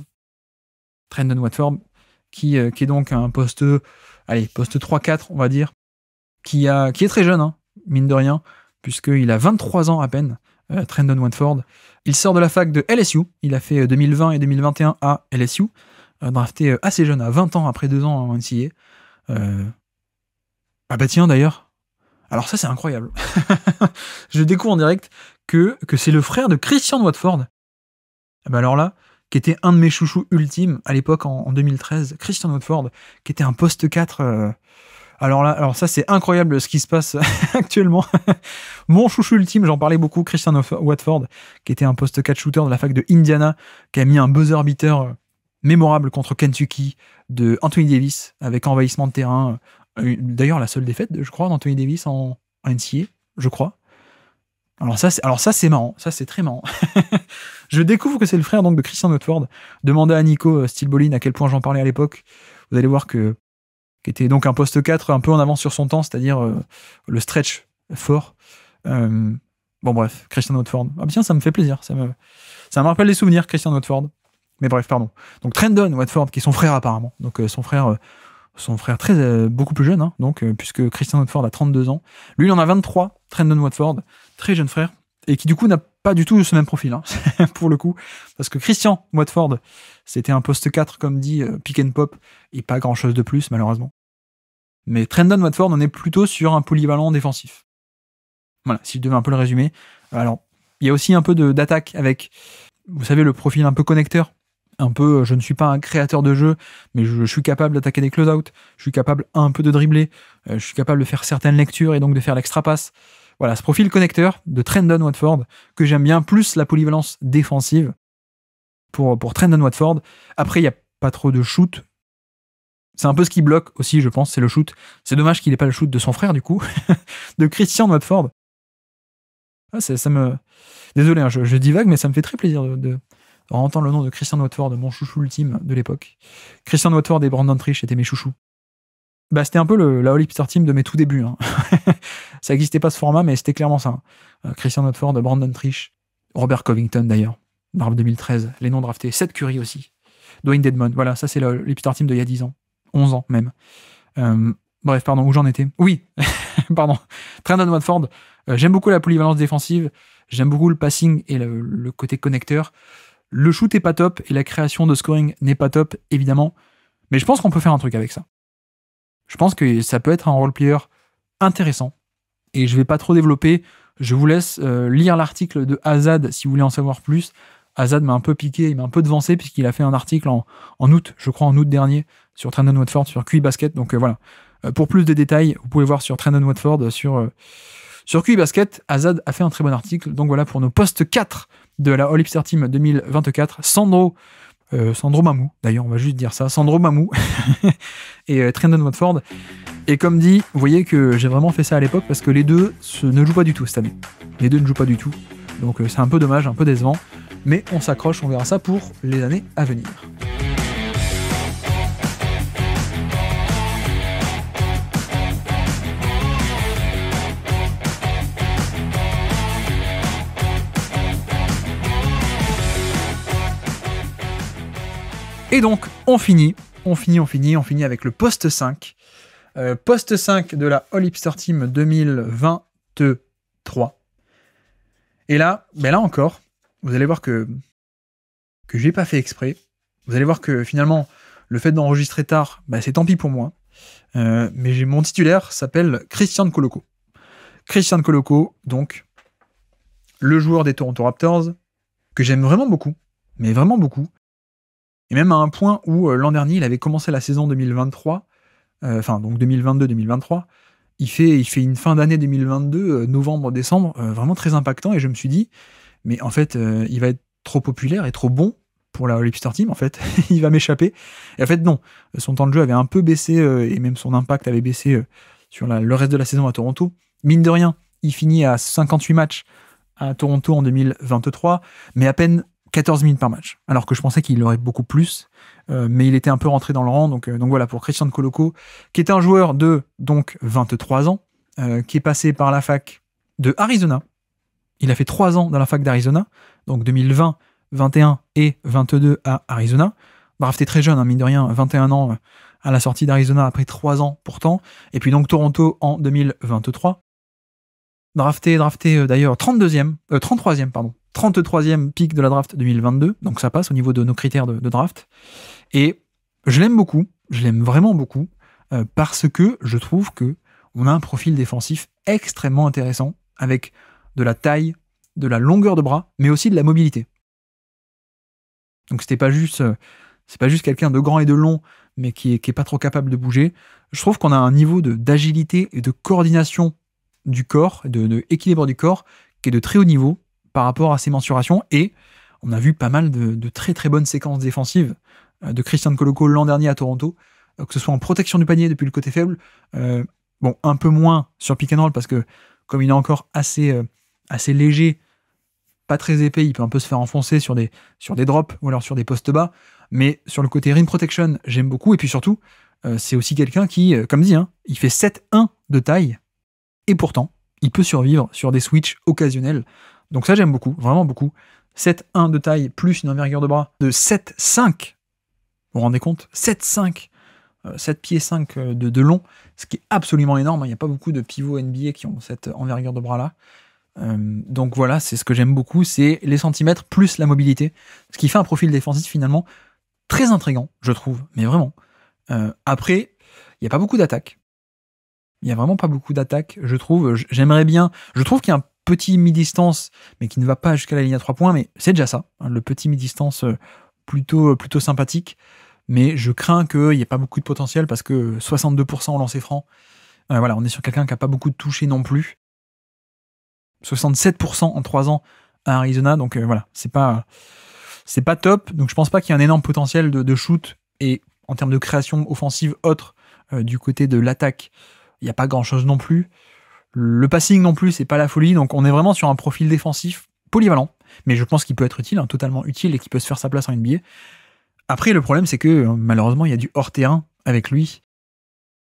Trendon Watford, qui, euh, qui est donc un poste, allez, poste 3-4, on va dire, qui, a, qui est très jeune, hein, mine de rien, puisqu'il a 23 ans à peine. Euh, Trendon Watford. Il sort de la fac de LSU. Il a fait 2020 euh, et 2021 à LSU. Euh, drafté assez jeune, à 20 ans, après 2 ans en NCA. Ah bah tiens d'ailleurs. Alors ça c'est incroyable. je découvre en direct que, que c'est le frère de Christian Watford. Ah bah alors là, qui était un de mes chouchous ultimes à l'époque en, 2013, Christian Watford, qui était un poste 4 alors là, ça c'est incroyable ce qui se passe actuellement. Mon chouchou ultime, j'en parlais beaucoup, Christian Watford, qui était un post catch shooter de la fac de Indiana, qui a mis un buzzer beater euh, mémorable contre Kentucky de Anthony Davis avec envahissement de terrain. Euh, d'ailleurs la seule défaite, je crois, d'Anthony Davis en, NCA, je crois. Alors ça, c'est, alors ça c'est marrant, ça c'est très marrant. je découvre que c'est le frère donc de Christian Watford. Demandez à Nico euh, Stilbolin à quel point j'en parlais à l'époque. Vous allez voir que qui était donc un poste 4 un peu en avance sur son temps, c'est-à-dire euh, le stretch fort. Euh, bon, bref, Christian Watford. Ah, bah tiens, ça me fait plaisir. Ça me, ça me rappelle les souvenirs, Christian Watford. Mais bref, pardon. Donc, Trendon Watford, qui est son frère apparemment. Donc, euh, son frère. son frère très beaucoup plus jeune, hein. donc puisque Christian Watford a 32 ans, lui il en a 23, Trendon Watford, très jeune frère, et qui du coup n'a pas du tout ce même profil, hein, pour le coup. Parce que Christian Watford, c'était un poste 4, comme dit euh, Pick and Pop, et pas grand chose de plus, malheureusement. Mais Trendon Watford, on est plutôt sur un polyvalent défensif. Voilà, si je devais un peu le résumer. Alors, il y a aussi un peu d'attaque avec, vous savez, le profil un peu connecteur. Un peu, euh, je ne suis pas un créateur de jeu, mais je, suis capable d'attaquer des close-out, je suis capable un peu de dribbler, euh, je suis capable de faire certaines lectures et donc de faire l'extra-passe. Voilà, ce profil connecteur de Trendon Watford que j'aime bien, plus la polyvalence défensive pour, pour Trendon Watford. Après, il n'y a pas trop de shoot. C'est un peu ce qui bloque aussi, je pense, c'est le shoot. C'est dommage qu'il n'ait pas le shoot de son frère, du coup, de Christian Watford. Ah, ça me... Désolé, hein, je, divague, mais ça me fait très plaisir de, de entendre le nom de Christian Watford, mon chouchou ultime de l'époque. Christian Watford et Brandon Trish étaient mes chouchous bah, c'était un peu le, la All-Hipster Team de mes tout débuts. Hein. ça n'existait pas ce format, mais c'était clairement ça. Hein. Euh, Christian Notford, Brandon Trich Robert Covington d'ailleurs, draft 2013, les noms draftés, Seth Curry aussi, Dwayne Dedmon, voilà, ça c'est All-Hipster Team d'il y a 10 ans, 11 ans même. Euh, bref, pardon, où j'en étais Oui, pardon, Trendon Watford, euh, j'aime beaucoup la polyvalence défensive, j'aime beaucoup le passing et le, le côté connecteur. Le shoot est pas top et la création de scoring n'est pas top, évidemment. Mais je pense qu'on peut faire un truc avec ça. Je pense que ça peut être un roleplayer intéressant. Et je ne vais pas trop développer. Je vous laisse euh, lire l'article de Azad si vous voulez en savoir plus. Azad m'a un peu piqué, il m'a un peu devancé puisqu'il a fait un article en, août, je crois en août dernier, sur Trendon Watford, sur QI Basket. Donc euh, voilà. Euh, pour plus de détails, vous pouvez voir sur Trendon Watford, sur, sur QI Basket. Azad a fait un très bon article. Donc voilà pour nos postes 4 de la All Hipster Team 2024. Sandro euh, Sandro Mamou, d'ailleurs, on va juste dire ça. Sandro Mamou et euh, Trendon Trenton Watford. Et comme dit, vous voyez que j'ai vraiment fait ça à l'époque parce que les deux ne jouent pas du tout cette année. Les deux ne jouent pas du tout. Donc euh, c'est un peu dommage, un peu décevant. Mais on s'accroche, on verra ça pour les années à venir. Et donc, on finit, on finit, on finit, on finit avec le poste 5. Euh, poste 5 de la All Hipster Team 2023. Et là, ben là encore, vous allez voir que que j'ai pas fait exprès. Vous allez voir que finalement, le fait d'enregistrer tard, ben c'est tant pis pour moi. Euh, mais mon titulaire s'appelle Christian Coloco. Christian Coloco, donc, le joueur des Toronto Raptors, que j'aime vraiment beaucoup, mais vraiment beaucoup, et même à un point où euh, l'an dernier, il avait commencé la saison 2023, euh, enfin donc 2022-2023. Il fait, une fin d'année 2022, euh, novembre-décembre, vraiment très impactant. Et je me suis dit, mais en fait, il va être trop populaire et trop bon pour la Star Team, en fait. il va m'échapper. Et en fait, non. Son temps de jeu avait un peu baissé et même son impact avait baissé sur le reste de la saison à Toronto. Mine de rien, il finit à 58 matchs à Toronto en 2023, mais à peine 14 minutes par match, alors que je pensais qu'il aurait beaucoup plus, euh, mais il était un peu rentré dans le rang. Donc, euh, donc voilà, pour Christian Coloco, qui est un joueur de donc 23 ans, euh, qui est passé par la fac de Arizona. Il a fait 3 ans dans la fac d'Arizona, donc 2020, 21 et 22 à Arizona. Drafté très jeune, hein, mine de rien, 21 ans à la sortie d'Arizona après 3 ans pourtant. Et puis donc Toronto en 2023. Drafté, drafté d'ailleurs 32e, 33e, pardon, 33e pic de la draft 2022, donc ça passe au niveau de nos critères de, draft. Et je l'aime beaucoup, je l'aime vraiment beaucoup, euh, parce que je trouve que on a un profil défensif extrêmement intéressant, avec de la taille, de la longueur de bras, mais aussi de la mobilité. Donc c'était pas juste, euh, c'est pas juste quelqu'un de grand et de long, mais qui est, pas trop capable de bouger. Je trouve qu'on a un niveau d'agilité et de coordination du corps, de, de équilibre du corps, qui est de très haut niveau, par rapport à ses mensurations. Et on a vu pas mal de, très très bonnes séquences défensives euh, de Christian Coloco l'an dernier à Toronto, euh, que ce soit en protection du panier depuis le côté faible, euh, bon, un peu moins sur pick and roll parce que comme il est encore assez, assez léger, pas très épais, il peut un peu se faire enfoncer sur des, sur des drops ou alors sur des postes bas. Mais sur le côté rim protection, j'aime beaucoup. Et puis surtout, c'est aussi quelqu'un qui, comme dit, hein, il fait 7-1 de taille. Et pourtant, il peut survivre sur des switches occasionnels. Donc ça, j'aime beaucoup, vraiment beaucoup. 7-1 de taille plus une envergure de bras de 7-5. Vous vous rendez compte 7-5. 7 euh, pieds 5 euh, de, de, long, ce qui est absolument énorme. Hein. Il n'y a pas beaucoup de pivots NBA qui ont cette envergure de bras-là. Euh, donc voilà, c'est ce que j'aime beaucoup, c'est les centimètres plus la mobilité, ce qui fait un profil défensif finalement très intrigant, je trouve, mais vraiment. après, il n'y a pas beaucoup d'attaques. Il n'y a vraiment pas beaucoup d'attaques, je trouve. J'aimerais bien. Je trouve qu'il y a un petit mi-distance, mais qui ne va pas jusqu'à la ligne à 3 points, mais c'est déjà ça, hein, le petit mi-distance euh, plutôt, euh, plutôt sympathique. Mais je crains qu'il n'y ait pas beaucoup de potentiel parce que 62% en lancer franc, euh, voilà, on est sur quelqu'un qui n'a pas beaucoup de touchés non plus. 67% en 3 ans à Arizona, donc voilà, c'est pas, c'est pas top. Donc je pense pas qu'il y ait un énorme potentiel de, shoot et en termes de création offensive autre du côté de l'attaque, il n'y a pas grand chose non plus. Le passing non plus, c'est pas la folie. Donc on est vraiment sur un profil défensif polyvalent. Mais je pense qu'il peut être utile, hein, totalement utile et qu'il peut se faire sa place en NBA. Après, le problème, c'est que euh, malheureusement, il y a du hors-terrain avec lui,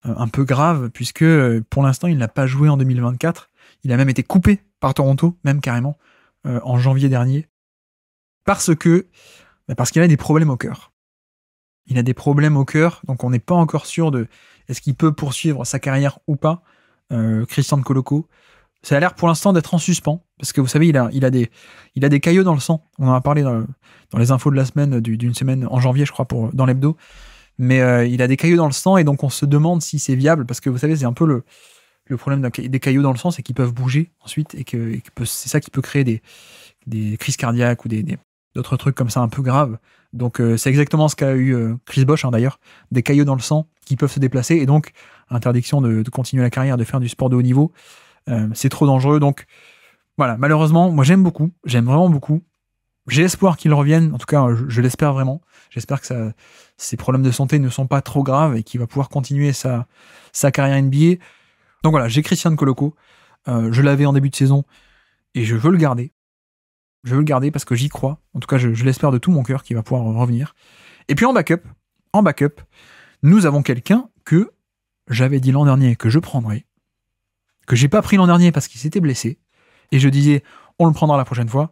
euh, un peu grave, puisque euh, pour l'instant, il n'a pas joué en 2024. Il a même été coupé par Toronto, même carrément, en janvier dernier. Parce que, bah, parce qu'il a des problèmes au cœur. Il a des problèmes au cœur, donc on n'est pas encore sûr de est-ce qu'il peut poursuivre sa carrière ou pas. Euh, Christian de Coloco. Ça a l'air pour l'instant d'être en suspens, parce que vous savez, il a, il, a des, il a des caillots dans le sang. On en a parlé dans, les infos de la semaine, d'une semaine en janvier, je crois, pour, dans l'hebdo. Mais euh, il a des caillots dans le sang, et donc on se demande si c'est viable, parce que vous savez, c'est un peu le, le problème des caillots dans le sang, c'est qu'ils peuvent bouger ensuite, et que, c'est ça qui peut créer des, des crises cardiaques ou d'autres trucs comme ça un peu graves. Donc euh, c'est exactement ce qu'a eu Chris Bosch hein, d'ailleurs, des caillots dans le sang qui peuvent se déplacer et donc interdiction de, continuer la carrière, de faire du sport de haut niveau. Euh, c'est trop dangereux. Donc voilà, malheureusement, moi j'aime beaucoup, j'aime vraiment beaucoup. J'ai espoir qu'il revienne, en tout cas je, l'espère vraiment. J'espère que ça, ses problèmes de santé ne sont pas trop graves et qu'il va pouvoir continuer sa, sa carrière NBA. Donc voilà, j'ai Christian Coloco. Euh, je l'avais en début de saison et je veux le garder. Je veux le garder parce que j'y crois. En tout cas, je, je l'espère de tout mon cœur qu'il va pouvoir revenir. Et puis en backup, en backup, nous avons quelqu'un que j'avais dit l'an dernier que je prendrais, que j'ai pas pris l'an dernier parce qu'il s'était blessé, et je disais on le prendra la prochaine fois.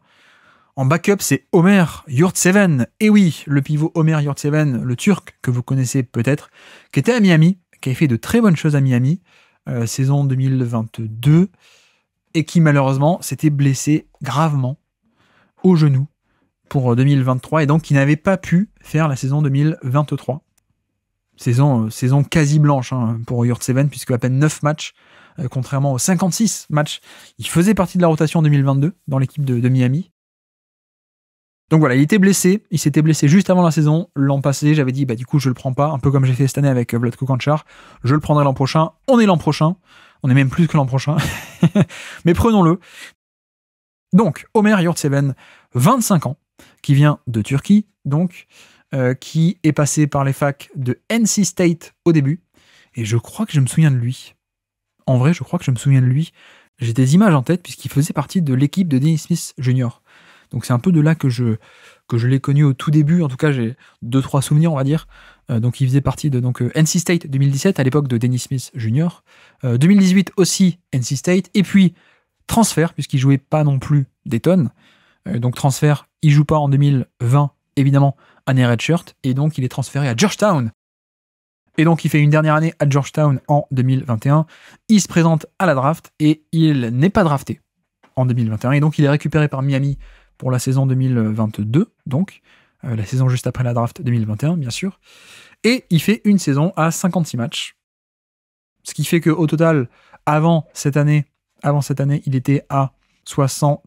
En backup, c'est Omer Yurtseven. Et oui, le pivot Omer Yurtseven, le turc que vous connaissez peut-être, qui était à Miami, qui avait fait de très bonnes choses à Miami, euh, saison 2022, et qui malheureusement s'était blessé gravement au genou pour 2023 euh, et donc qui n'avait pas pu faire la saison 2023 saison, euh, saison quasi blanche hein, pour pour Seven, puisque à peine 9 matchs, euh, contrairement aux 56 matchs. Il faisait partie de la rotation 2022 dans l'équipe de, Miami. Donc voilà, il était blessé. Il s'était blessé juste avant la saison. L'an passé, j'avais dit, bah du coup, je le prends pas, un peu comme j'ai fait cette année avec euh, Vlad Kanchar. Je le prendrai l'an prochain. On est l'an prochain. On est même plus que l'an prochain. Mais prenons-le. Donc, Omer Seven, 25 ans, qui vient de Turquie, donc, euh, qui est passé par les facs de NC State au début. Et je crois que je me souviens de lui. En vrai, je crois que je me souviens de lui. J'ai des images en tête puisqu'il faisait partie de l'équipe de Dennis Smith Jr. Donc c'est un peu de là que je, que je l'ai connu au tout début. En tout cas, j'ai deux, trois souvenirs, on va dire. Euh, donc il faisait partie de donc, euh, NC State 2017 à l'époque de Dennis Smith Jr. 2018 aussi NC State. Et puis transfert, puisqu'il jouait pas non plus des tonnes. donc transfert, il joue pas en 2020, évidemment, année shirt, et donc il est transféré à Georgetown. Et donc il fait une dernière année à Georgetown en 2021. Il se présente à la draft et il n'est pas drafté en 2021. Et donc il est récupéré par Miami pour la saison 2022, donc euh, la saison juste après la draft 2021, bien sûr. Et il fait une saison à 56 matchs. Ce qui fait qu'au total, avant cette année, avant cette année, il était à 60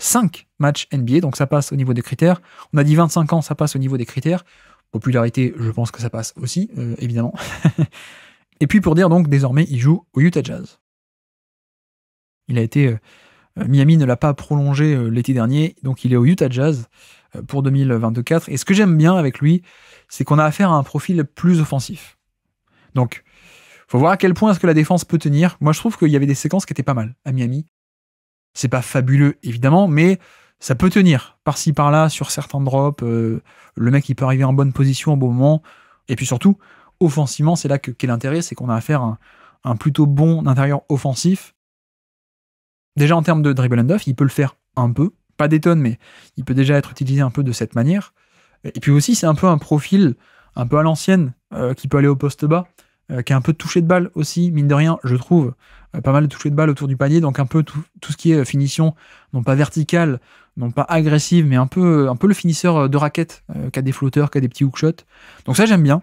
5 matchs NBA, donc ça passe au niveau des critères. On a dit 25 ans, ça passe au niveau des critères. Popularité, je pense que ça passe aussi, euh, évidemment. Et puis pour dire donc, désormais, il joue au Utah Jazz. Il a été. Euh, euh, Miami ne l'a pas prolongé l'été dernier, donc il est au Utah Jazz pour 2024. Et ce que j'aime bien avec lui, c'est qu'on a affaire à un profil plus offensif. Donc, faut voir à quel point est-ce que la défense peut tenir. Moi, je trouve qu'il y avait des séquences qui étaient pas mal à Miami. C'est pas fabuleux, évidemment, mais ça peut tenir par-ci par-là sur certains drops. Euh, le mec, il peut arriver en bonne position au bon moment. Et puis surtout, offensivement, c'est là que qu'est l'intérêt, c'est qu'on a à un, un plutôt bon intérieur offensif. Déjà en termes de dribble and off, il peut le faire un peu, pas des tonnes, mais il peut déjà être utilisé un peu de cette manière. Et puis aussi, c'est un peu un profil un peu à l'ancienne euh, qui peut aller au poste bas. Euh, qui a un peu de toucher de balle aussi, mine de rien, je trouve. Euh, pas mal de toucher de balle autour du panier, donc un peu tout, ce qui est euh, finition, non pas verticale, non pas agressive, mais un peu, un peu le finisseur de raquette, qui a des flotteurs, qui a des petits hookshots. Donc ça, j'aime bien.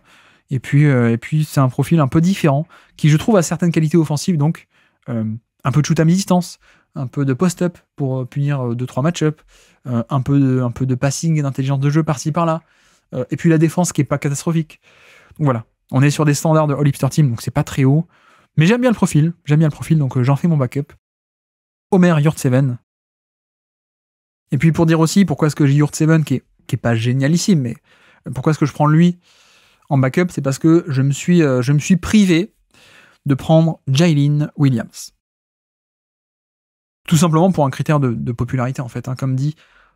Et puis, et puis c'est un profil un peu différent, qui je trouve a certaines qualités offensives, donc un peu de shoot à mi-distance, un peu de post-up pour punir 2-3 match-up, un, peu de, un peu de passing et d'intelligence de jeu par-ci par-là, et puis la défense qui est pas catastrophique. Donc voilà, on est sur des standards de All Hipster Team, donc c'est pas très haut. Mais j'aime bien le profil, j'aime bien le profil, donc euh, j'en fais mon backup. Homer Yurtseven. Et puis pour dire aussi pourquoi est-ce que j'ai Yurtseven, qui qui est pas génialissime, mais euh, pourquoi est-ce que je prends lui en backup, c'est parce que je me suis, euh, je me suis privé de prendre Jalen Williams. Tout simplement pour un critère de, popularité, en fait. Hein. Comme dit,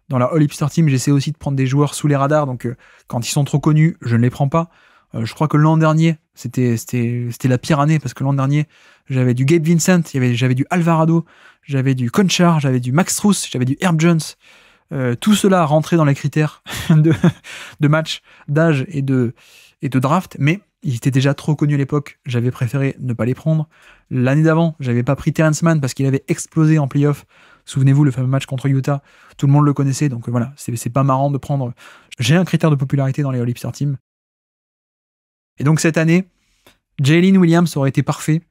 dans la All Hipster Team, j'essaie aussi de prendre des joueurs sous les radars, donc quand ils sont trop connus, je ne les prends pas. Euh, je crois que l'an dernier, c'était c'était la pire année parce que l'an dernier, j'avais du Gabe Vincent, j'avais du Alvarado, j'avais du Conchar, j'avais du Max Truss, j'avais du Herb Jones. Euh, tout cela rentrait dans les critères de, de match, d'âge et de, et de draft, mais ils étaient déjà trop connus à l'époque. J'avais préféré ne pas les prendre. L'année d'avant, j'avais pas pris Terrence Mann parce qu'il avait explosé en playoff. Souvenez-vous, le fameux match contre Utah, tout le monde le connaissait, donc voilà, c'est pas marrant de prendre. J'ai un critère de popularité dans les All-Star Team, et donc cette année, Jalen Williams aurait été parfait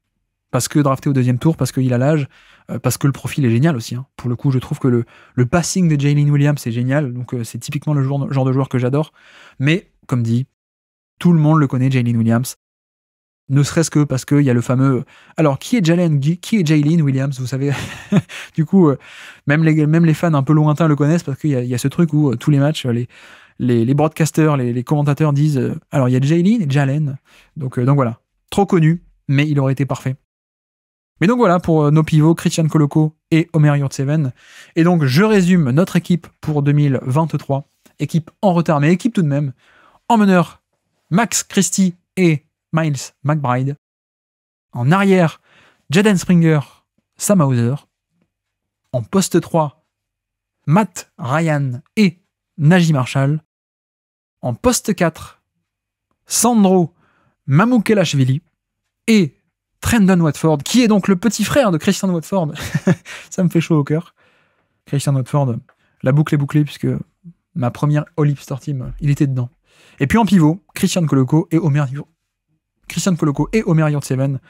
parce que drafté au deuxième tour, parce qu'il a l'âge, euh, parce que le profil est génial aussi. Hein. Pour le coup, je trouve que le, passing de Jalen Williams est génial, donc euh, c'est typiquement le genre, de joueur que j'adore. Mais, comme dit, tout le monde le connaît, Jalen Williams. Ne serait-ce que parce qu'il y a le fameux. Alors, qui est Jalen Qui est Jalen Williams Vous savez, du coup, euh, même les, fans un peu lointains le connaissent parce qu'il y, y, a ce truc où tous les matchs, les, les, broadcasters, les, commentateurs disent euh, alors il y a Jaylin, et Jalen. Donc, euh, donc voilà, trop connu, mais il aurait été parfait. Mais donc voilà pour euh, nos pivots Christian Coloco et Omer Yurtseven. Et donc je résume notre équipe pour 2023. Équipe en retard, mais équipe tout de même. En meneur, Max Christie et Miles McBride. En arrière, Jaden Springer, Sam Hauser. En poste 3, Matt Ryan et Naji Marshall en poste 4, Sandro Mamukelashvili et Trendon Watford, qui est donc le petit frère de Christian Watford. Ça me fait chaud au cœur. Christian Watford, la boucle est bouclée puisque ma première All Store Team, il était dedans. Et puis en pivot, Christian Coloco et Omer Christian Coloco et Omer Yurtseven.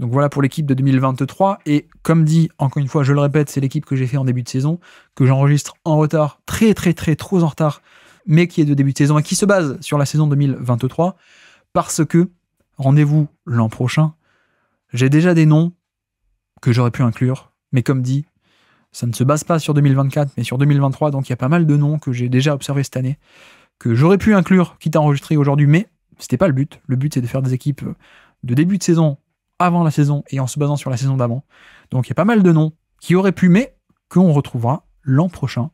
Donc voilà pour l'équipe de 2023. Et comme dit, encore une fois, je le répète, c'est l'équipe que j'ai fait en début de saison, que j'enregistre en retard, très très très trop en retard mais qui est de début de saison et qui se base sur la saison 2023, parce que, rendez-vous l'an prochain, j'ai déjà des noms que j'aurais pu inclure, mais comme dit, ça ne se base pas sur 2024, mais sur 2023, donc il y a pas mal de noms que j'ai déjà observés cette année, que j'aurais pu inclure, quitte à enregistrer aujourd'hui, mais c'était pas le but. Le but, c'est de faire des équipes de début de saison avant la saison et en se basant sur la saison d'avant. Donc il y a pas mal de noms qui auraient pu, mais qu'on retrouvera l'an prochain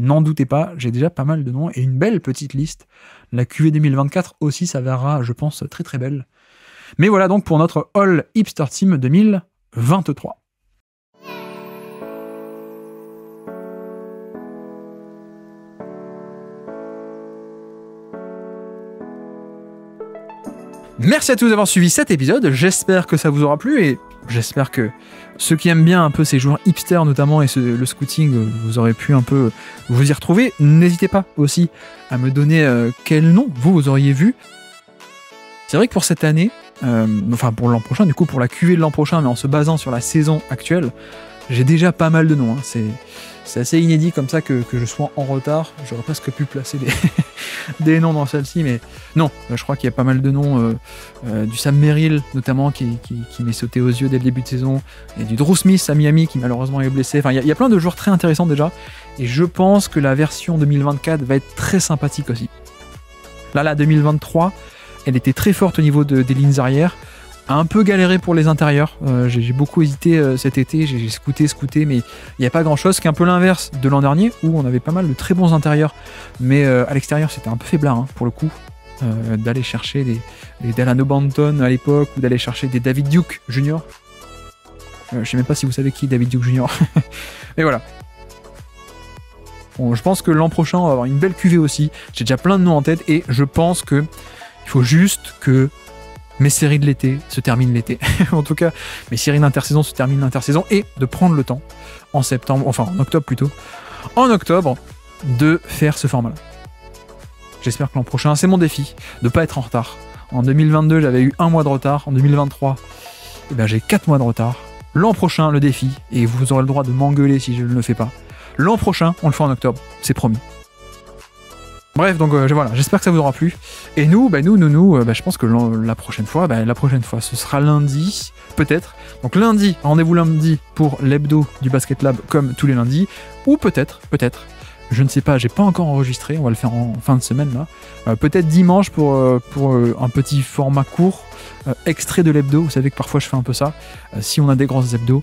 N'en doutez pas, j'ai déjà pas mal de noms et une belle petite liste. La QV 2024 aussi verra, je pense, très très belle. Mais voilà donc pour notre All Hipster Team 2023. Merci à tous d'avoir suivi cet épisode, j'espère que ça vous aura plu et J'espère que ceux qui aiment bien un peu ces joueurs hipsters notamment et le scouting, vous aurez pu un peu vous y retrouver. N'hésitez pas aussi à me donner euh, quel nom vous, vous auriez vu. C'est vrai que pour cette année, euh, enfin pour l'an prochain, du coup pour la QV de l'an prochain, mais en se basant sur la saison actuelle, j'ai déjà pas mal de noms. Hein. C'est assez inédit comme ça que, que je sois en retard. J'aurais presque pu placer des, des noms dans celle-ci, mais non, euh, je crois qu'il y a pas mal de noms euh, euh, du Sam Merrill notamment qui, qui, m'est sauté aux yeux dès le début de saison, et du Drew Smith à Miami qui malheureusement est blessé. Enfin, il y, a plein de joueurs très intéressants déjà, et je pense que la version 2024 va être très sympathique aussi. Là, la 2023, elle était très forte au niveau des lignes arrières un peu galéré pour les intérieurs. Euh, j'ai beaucoup hésité euh, cet été, j'ai scouté, scouté, mais il n'y a pas grand chose. un peu l'inverse de l'an dernier où on avait pas mal de très bons intérieurs, mais euh, à l'extérieur c'était un peu faiblard hein, pour le coup. d'aller chercher des, des Delano Banton à l'époque ou d'aller chercher des David Duke Junior. je sais même pas si vous savez qui David Duke Junior. mais voilà, Bon, je pense que l'an prochain, on va avoir une belle cuvée aussi. J'ai déjà plein de noms en tête et je pense que il faut juste que mes séries de l'été se terminent l'été. en tout cas, mes séries d'intersaison se terminent l'intersaison et de prendre le temps en septembre, enfin en octobre plutôt, en octobre, de faire ce format-là. J'espère que l'an prochain, c'est mon défi de pas être en retard. En 2022, j'avais eu un mois de retard. En 2023, eh ben, j'ai quatre mois de retard. L'an prochain, le défi, et vous aurez le droit de m'engueuler si je ne le fais pas. L'an prochain, on le fait en octobre, c'est promis. Bref, donc euh, voilà, j'espère que ça vous aura plu. Et nous, bah, nous, nous, nous, euh, bah, je pense que la prochaine fois, bah, la prochaine fois, ce sera lundi, peut-être. Donc lundi, rendez-vous lundi pour l'hebdo du Basket Lab, comme tous les lundis, ou peut-être, peut-être. Je ne sais pas, j'ai pas encore enregistré, on va le faire en fin de semaine là. Euh, peut-être dimanche pour, pour un petit format court, extrait de l'hebdo. Vous savez que parfois je fais un peu ça. si on a des grosses hebdos,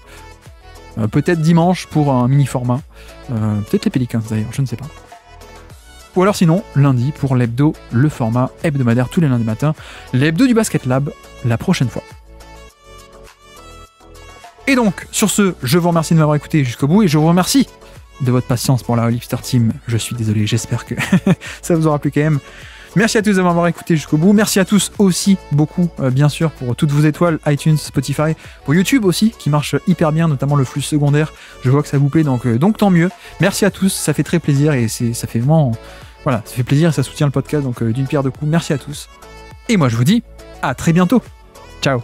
peut-être dimanche pour un mini format. peut-être les Pelicans d'ailleurs, je ne sais pas. Ou alors sinon, lundi pour l'hebdo, le format hebdomadaire tous les lundis matins, l'hebdo du Basket Lab, la prochaine fois. Et donc, sur ce, je vous remercie de m'avoir écouté jusqu'au bout et je vous remercie de votre patience pour la Star Team. Je suis désolé, j'espère que ça vous aura plu quand même. Merci à tous d'avoir écouté jusqu'au bout. Merci à tous aussi beaucoup, euh, bien sûr, pour toutes vos étoiles, iTunes, Spotify, pour YouTube aussi, qui marche hyper bien, notamment le flux secondaire. Je vois que ça vous plaît, donc, euh, donc tant mieux. Merci à tous, ça fait très plaisir et ça fait vraiment voilà, ça fait plaisir, ça soutient le podcast, donc euh, d'une pierre deux coups, merci à tous. Et moi je vous dis à très bientôt. Ciao